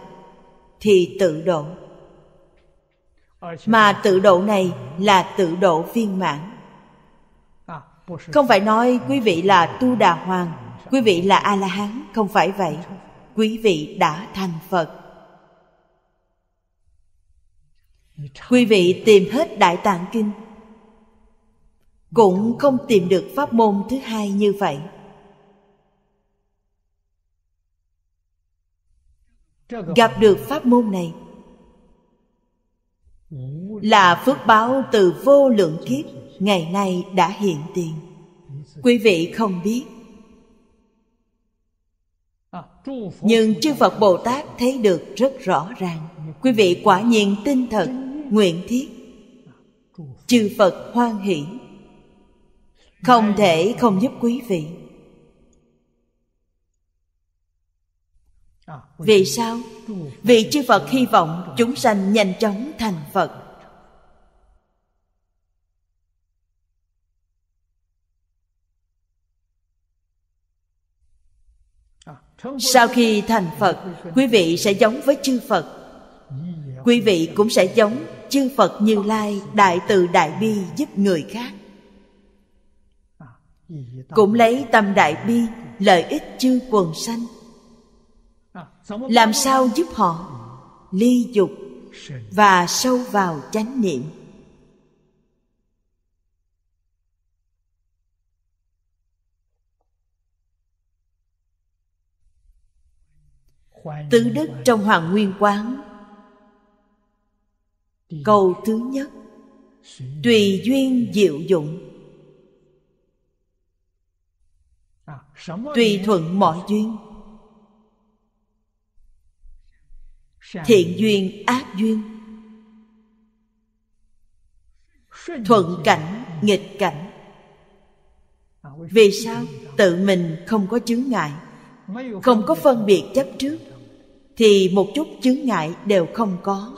thì tự độ mà tự độ này là tự độ viên mãn không phải nói quý vị là tu đà hoàng quý vị là a la hán không phải vậy quý vị đã thành phật quý vị tìm hết đại tạng kinh cũng không tìm được pháp môn thứ hai như vậy gặp được pháp môn này là phước báo từ vô lượng kiếp ngày nay đã hiện tiền quý vị không biết nhưng chư phật bồ tát thấy được rất rõ ràng quý vị quả nhiên tin thật nguyện thiết chư phật hoan hỷ không thể không giúp quý vị vì sao vì chư phật hy vọng chúng sanh nhanh chóng thành phật sau khi thành phật quý vị sẽ giống với chư phật quý vị cũng sẽ giống chư phật như lai đại từ đại bi giúp người khác cũng lấy tâm đại bi lợi ích chư quần sanh làm sao giúp họ ly dục và sâu vào chánh niệm tứ đức trong hoàng nguyên quán câu thứ nhất tùy duyên diệu dụng tùy thuận mọi duyên thiện duyên ác duyên thuận cảnh nghịch cảnh vì sao tự mình không có chướng ngại không có phân biệt chấp trước thì một chút chướng ngại đều không có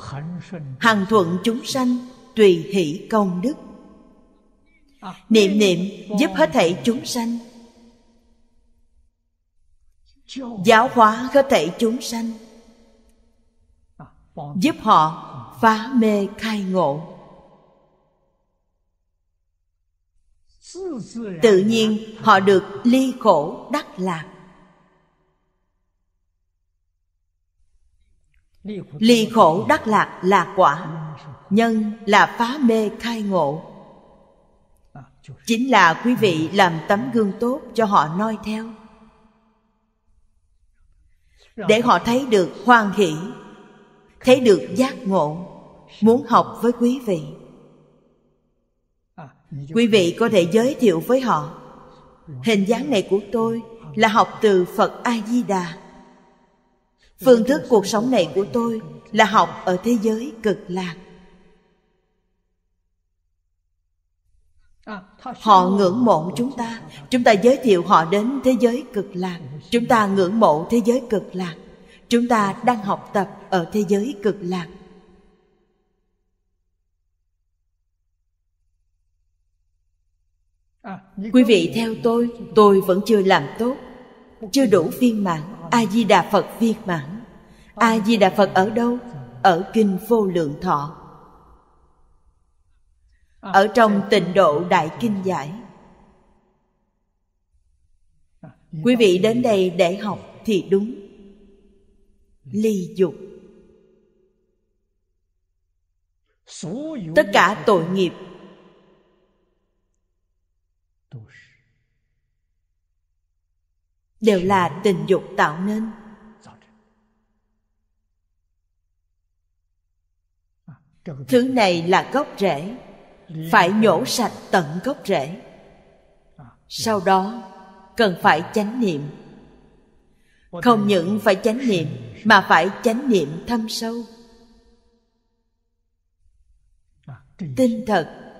hằng thuận chúng sanh tùy hỷ công đức niệm niệm giúp hết thảy chúng sanh giáo hóa hết thảy chúng sanh giúp họ phá mê khai ngộ tự nhiên họ được ly khổ đắc lạc ly khổ đắc lạc là quả nhân là phá mê khai ngộ chính là quý vị làm tấm gương tốt cho họ noi theo để họ thấy được hoan hỷ thấy được giác ngộ muốn học với quý vị quý vị có thể giới thiệu với họ hình dáng này của tôi là học từ phật a di đà phương thức cuộc sống này của tôi là học ở thế giới cực lạc họ ngưỡng mộ chúng ta chúng ta giới thiệu họ đến thế giới cực lạc chúng ta ngưỡng mộ thế giới cực lạc chúng ta đang học tập ở thế giới cực lạc quý vị theo tôi tôi vẫn chưa làm tốt chưa đủ viên mãn a di đà phật viên mãn a di đà phật ở đâu ở kinh vô lượng thọ ở trong tịnh độ đại kinh giải quý vị đến đây để học thì đúng ly dục tất cả tội nghiệp đều là tình dục tạo nên thứ này là gốc rễ phải nhổ sạch tận gốc rễ sau đó cần phải chánh niệm không những phải chánh niệm mà phải chánh niệm thâm sâu tin thật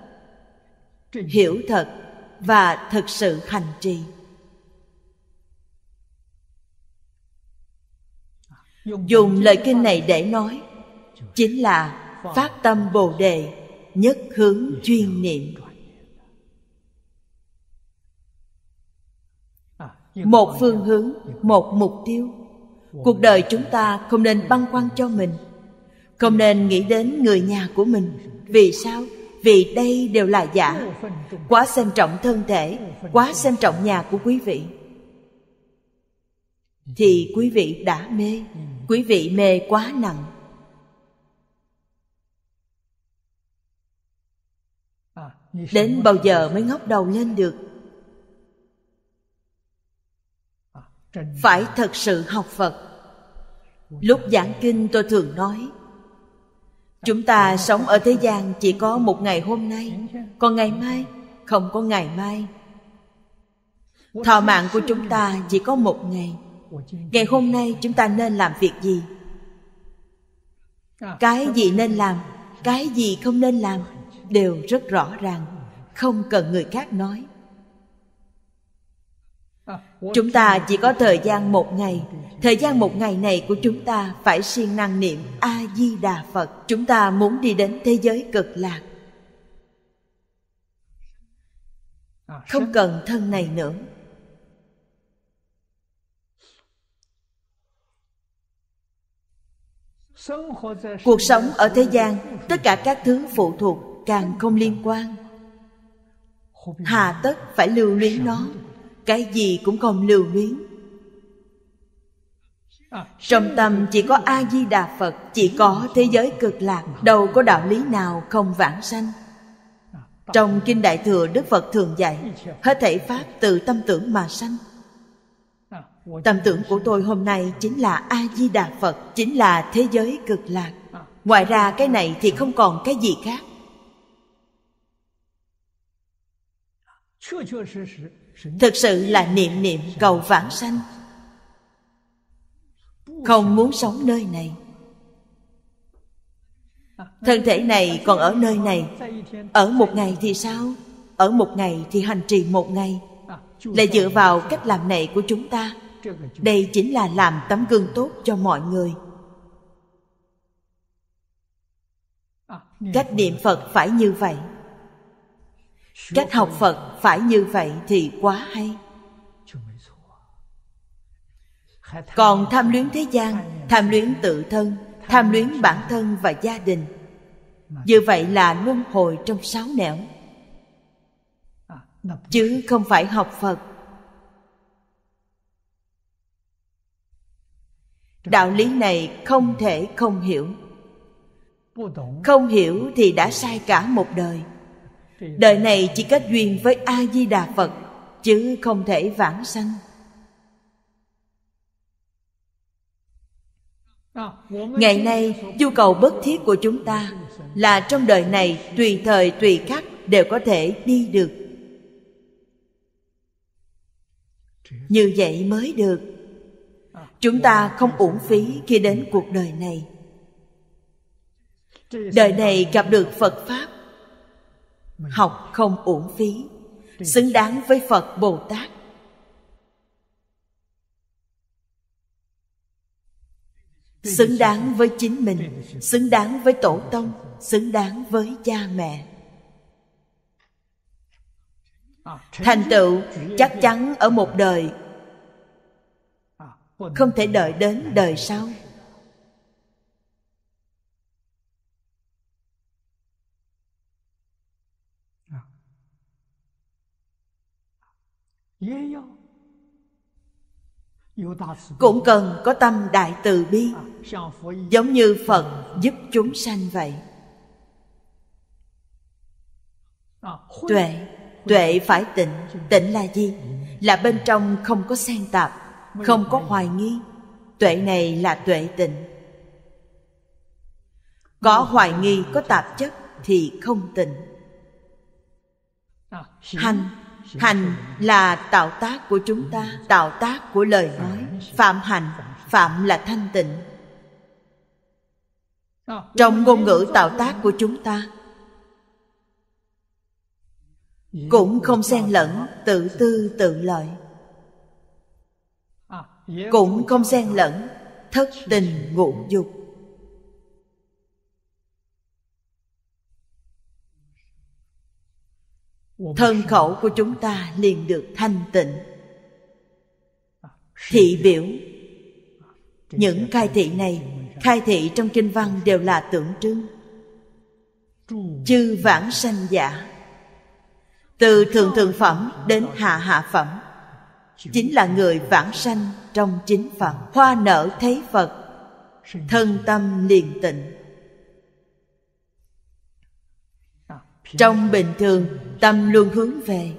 hiểu thật và thực sự hành trì dùng lời kinh này để nói chính là phát tâm bồ đề nhất hướng chuyên niệm một phương hướng một mục tiêu cuộc đời chúng ta không nên băn khoăn cho mình không nên nghĩ đến người nhà của mình vì sao vì đây đều là giả quá xem trọng thân thể quá xem trọng nhà của quý vị thì quý vị đã mê quý vị mê quá nặng đến bao giờ mới ngóc đầu lên được phải thật sự học phật lúc giảng kinh tôi thường nói chúng ta sống ở thế gian chỉ có một ngày hôm nay còn ngày mai không có ngày mai thọ mạng của chúng ta chỉ có một ngày ngày hôm nay chúng ta nên làm việc gì cái gì nên làm cái gì không nên làm đều rất rõ ràng không cần người khác nói chúng ta chỉ có thời gian một ngày thời gian một ngày này của chúng ta phải siêng năng niệm a di đà phật chúng ta muốn đi đến thế giới cực lạc không cần thân này nữa cuộc sống ở thế gian tất cả các thứ phụ thuộc càng không liên quan hà tất phải lưu luyến nó cái gì cũng không lưu luyến trong tâm chỉ có a di đà phật chỉ có thế giới cực lạc đâu có đạo lý nào không vãng sanh trong kinh đại thừa đức phật thường dạy hết thể pháp từ tâm tưởng mà sanh tâm tưởng của tôi hôm nay chính là a di đà phật chính là thế giới cực lạc ngoài ra cái này thì không còn cái gì khác thực sự là niệm niệm cầu vãng sanh không muốn sống nơi này thân thể này còn ở nơi này ở một ngày thì sao ở một ngày thì hành trì một ngày là dựa vào cách làm này của chúng ta đây chính là làm tấm gương tốt cho mọi người cách niệm phật phải như vậy cách học phật phải như vậy thì quá hay còn tham luyến thế gian tham luyến tự thân tham luyến bản thân và gia đình như vậy là luân hồi trong sáu nẻo à, chứ không phải học phật đạo lý này không ừ. thể không hiểu không hiểu thì đã sai cả một đời đời này chỉ có duyên với a di đà phật chứ không thể vãng sanh ngày nay nhu cầu bất thiết của chúng ta là trong đời này tùy thời tùy khắc đều có thể đi được như vậy mới được chúng ta không uổng phí khi đến cuộc đời này đời này gặp được phật pháp học không uổng phí xứng đáng với phật bồ tát xứng đáng với chính mình xứng đáng với tổ tông xứng đáng với cha mẹ à, thành tựu chắc chắn ở một đời à, không thể đợi đến đời sau cũng cần có tâm đại từ bi à, giống như phật giúp chúng sanh vậy à, tuệ tuệ phải tịnh tịnh là gì là bên trong không có xen tạp không có hoài nghi tuệ này là tuệ tịnh có hoài nghi có tạp chất thì không tịnh à, hành hành là tạo tác của chúng ta tạo tác của lời nói phạm hành phạm là thanh tịnh trong ngôn ngữ tạo tác của chúng ta cũng không xen lẫn tự tư tự lợi cũng không xen lẫn thất tình ngũ dục thân khẩu của chúng ta liền được thanh tịnh à, thị biểu à, những khai thị này khai thị trong kinh văn đều là tượng trưng chư vãng sanh giả từ thượng thượng phẩm đến hạ hạ phẩm chính là người vãng sanh trong chính phẩm hoa nở thấy phật thân tâm liền tịnh trong bình thường tâm luôn hướng về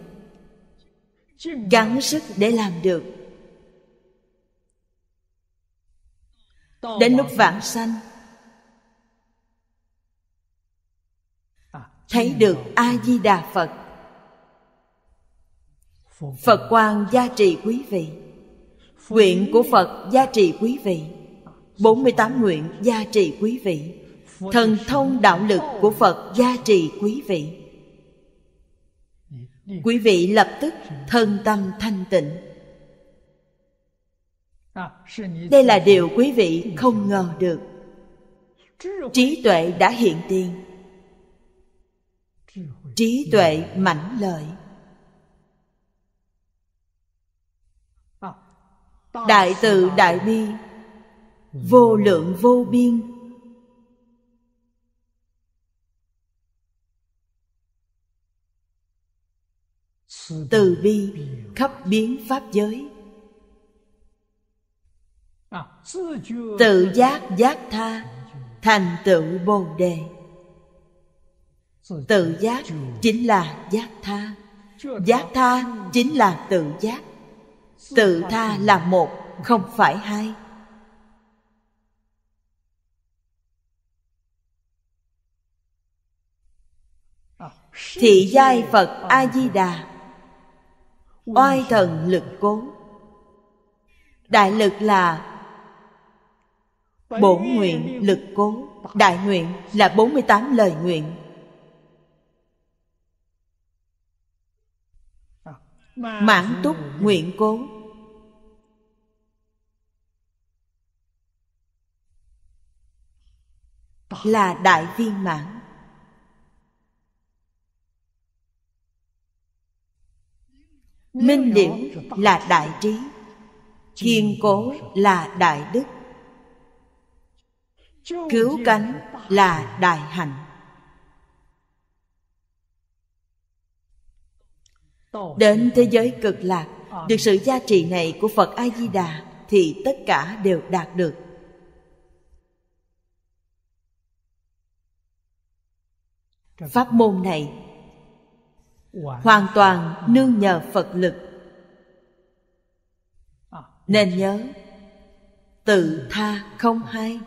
gắng sức để làm được đến lúc vãng sanh thấy được a di đà phật phật quan gia trì quý vị nguyện của phật gia trì quý vị 48 nguyện gia trì quý vị thần thông đạo lực của phật gia trì quý vị quý vị lập tức thân tâm thanh tịnh đây là điều quý vị không ngờ được trí tuệ đã hiện tiền trí tuệ mãnh lợi đại từ đại bi vô lượng vô biên từ bi khắp biến pháp giới tự giác giác tha thành tựu bồ đề tự giác chính là giác tha giác tha chính là tự giác tự tha là một không phải hai thị giai phật a di đà oai thần lực cố đại lực là bổn nguyện lực cố đại nguyện là 48 lời nguyện mãn túc nguyện cố là đại viên mãn minh liễu là đại trí kiên cố là đại đức cứu cánh là đại hạnh đến thế giới cực lạc à. được sự gia trì này của phật a di đà thì tất cả đều đạt được pháp môn này hoàn toàn nương nhờ phật lực à, nên nhớ tự tha không hay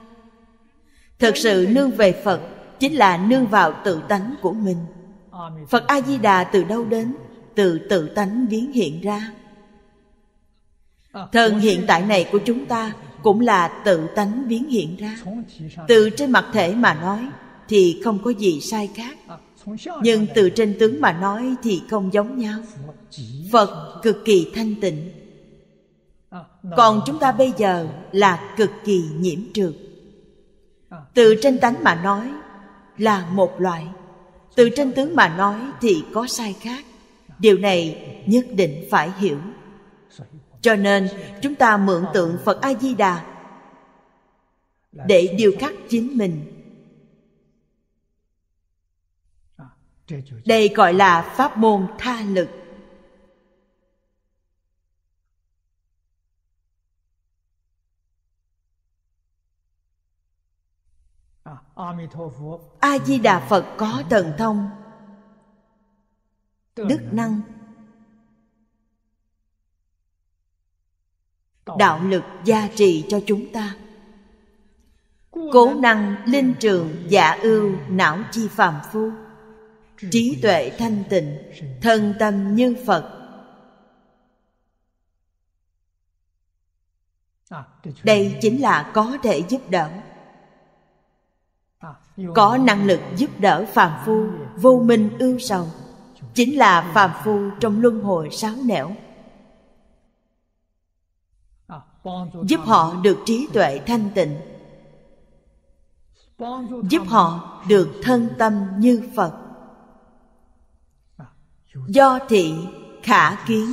thực sự nương về phật chính là nương vào tự tánh của mình phật a di đà từ đâu đến từ tự tánh biến hiện ra à, thân hiện tại này của chúng ta cũng là tự tánh biến hiện ra từ trên mặt thể mà nói thì không có gì sai khác à nhưng từ trên tướng mà nói thì không giống nhau phật cực kỳ thanh tịnh còn chúng ta bây giờ là cực kỳ nhiễm trượt từ trên tánh mà nói là một loại từ trên tướng mà nói thì có sai khác điều này nhất định phải hiểu cho nên chúng ta mượn tượng phật a di đà để điều khắc chính mình đây gọi là pháp môn tha lực a di đà phật có thần thông đức à? năng đạo lực gia trì cho chúng ta cố năng linh trường giả ưu não chi phàm phu trí tuệ thanh tịnh thân tâm như phật đây chính là có thể giúp đỡ có năng lực giúp đỡ phàm phu vô minh ưu sầu chính là phàm phu trong luân hồi sáo nẻo giúp họ được trí tuệ thanh tịnh giúp họ được thân tâm như phật do thị khả kiến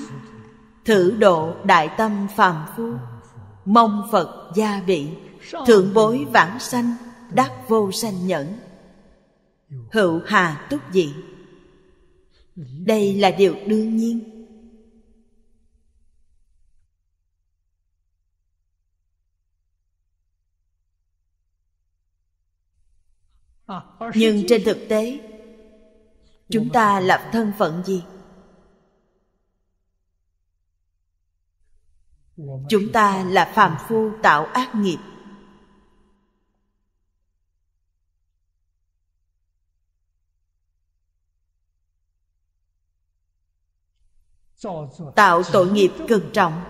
thử độ đại tâm phàm phu mong phật gia vị thượng bối vãng sanh đắc vô sanh nhẫn hữu hà túc dị đây là điều đương nhiên nhưng trên thực tế chúng ta lập thân phận gì chúng ta là phàm phu tạo ác nghiệp tạo tội nghiệp cực trọng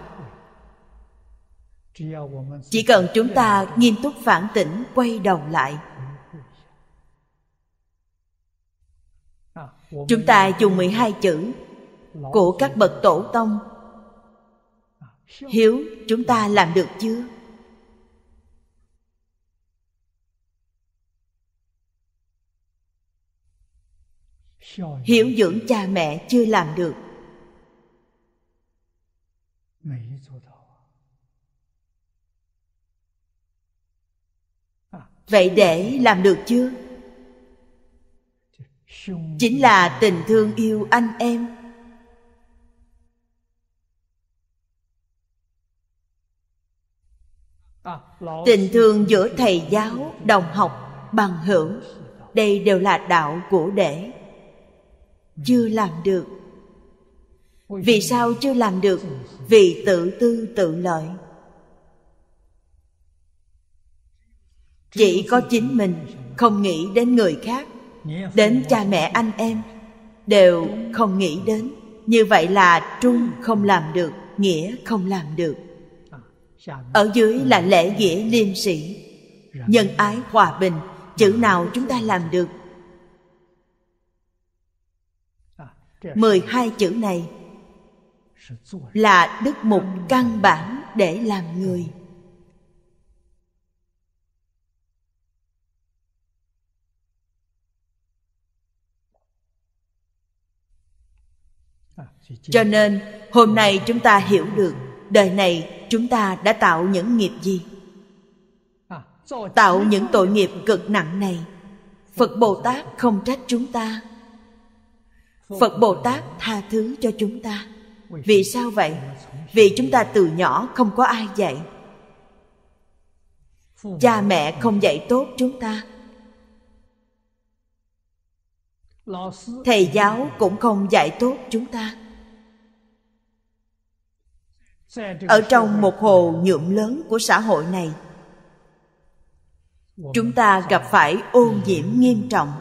chỉ cần chúng ta nghiêm túc phản tỉnh quay đầu lại Chúng ta dùng 12 chữ Của các bậc tổ tông Hiếu chúng ta làm được chưa? Hiểu dưỡng cha mẹ chưa làm được Vậy để làm được chưa? chính là tình thương yêu anh em tình thương giữa thầy giáo đồng học bằng hữu đây đều là đạo của đệ chưa làm được vì sao chưa làm được vì tự tư tự lợi chỉ có chính mình không nghĩ đến người khác đến cha mẹ anh em đều không nghĩ đến như vậy là trung không làm được nghĩa không làm được ở dưới là lễ nghĩa liêm sĩ nhân ái hòa bình chữ nào chúng ta làm được mười hai chữ này là đức mục căn bản để làm người cho nên hôm nay chúng ta hiểu được đời này chúng ta đã tạo những nghiệp gì tạo những tội nghiệp cực nặng này phật bồ tát không trách chúng ta phật bồ tát tha thứ cho chúng ta vì sao vậy vì chúng ta từ nhỏ không có ai dạy cha mẹ không dạy tốt chúng ta thầy giáo cũng không dạy tốt chúng ta ở trong một hồ nhuộm lớn của xã hội này chúng ta gặp phải ô nhiễm nghiêm trọng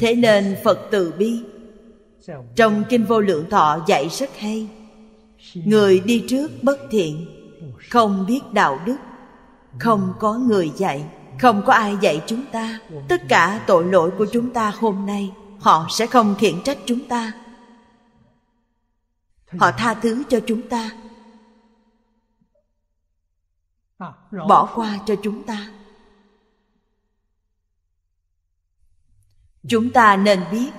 thế nên phật từ bi trong kinh vô lượng thọ dạy rất hay người đi trước bất thiện không biết đạo đức không có người dạy không có ai dạy chúng ta tất cả tội lỗi của chúng ta hôm nay họ sẽ không khiển trách chúng ta họ tha thứ cho chúng ta bỏ qua cho chúng ta chúng ta nên biết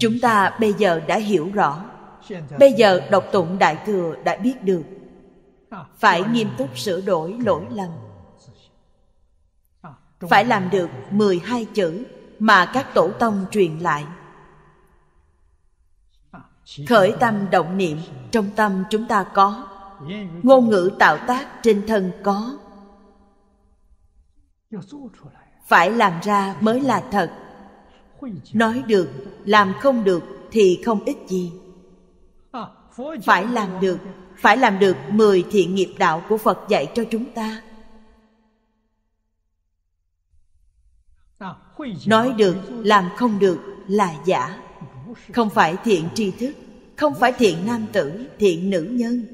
chúng ta bây giờ đã hiểu rõ bây giờ độc tụng đại thừa đã biết được phải nghiêm túc sửa đổi lỗi lầm phải làm được 12 chữ mà các tổ tông truyền lại khởi tâm động niệm trong tâm chúng ta có ngôn ngữ tạo tác trên thân có phải làm ra mới là thật nói được làm không được thì không ích gì phải làm được phải làm được 10 thiện nghiệp đạo của Phật dạy cho chúng ta. Nói được, làm không được là giả. Không phải thiện tri thức, không phải thiện nam tử, thiện nữ nhân.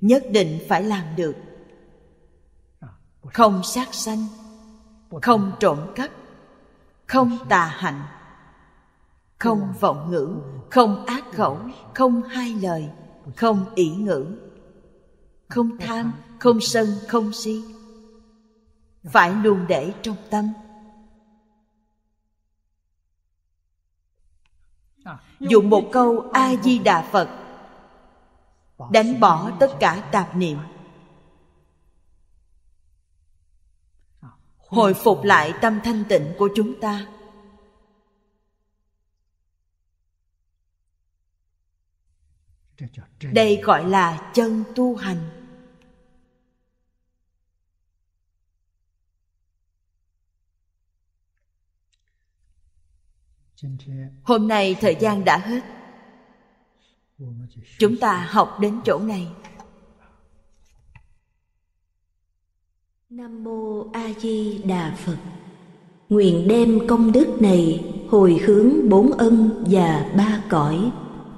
Nhất định phải làm được. Không sát sanh, không trộm cắp, không tà hạnh, không vọng ngữ, không ác khẩu, không hai lời không ỷ ngữ không dạ tham không sân không si phải luôn để trong tâm dùng một câu a di đà phật đánh bỏ tất cả tạp niệm hồi phục lại tâm thanh tịnh của chúng ta đây gọi là chân tu hành hôm nay thời gian đã hết chúng ta học đến chỗ này nam mô a di đà phật nguyện đem công đức này hồi hướng bốn ân và ba cõi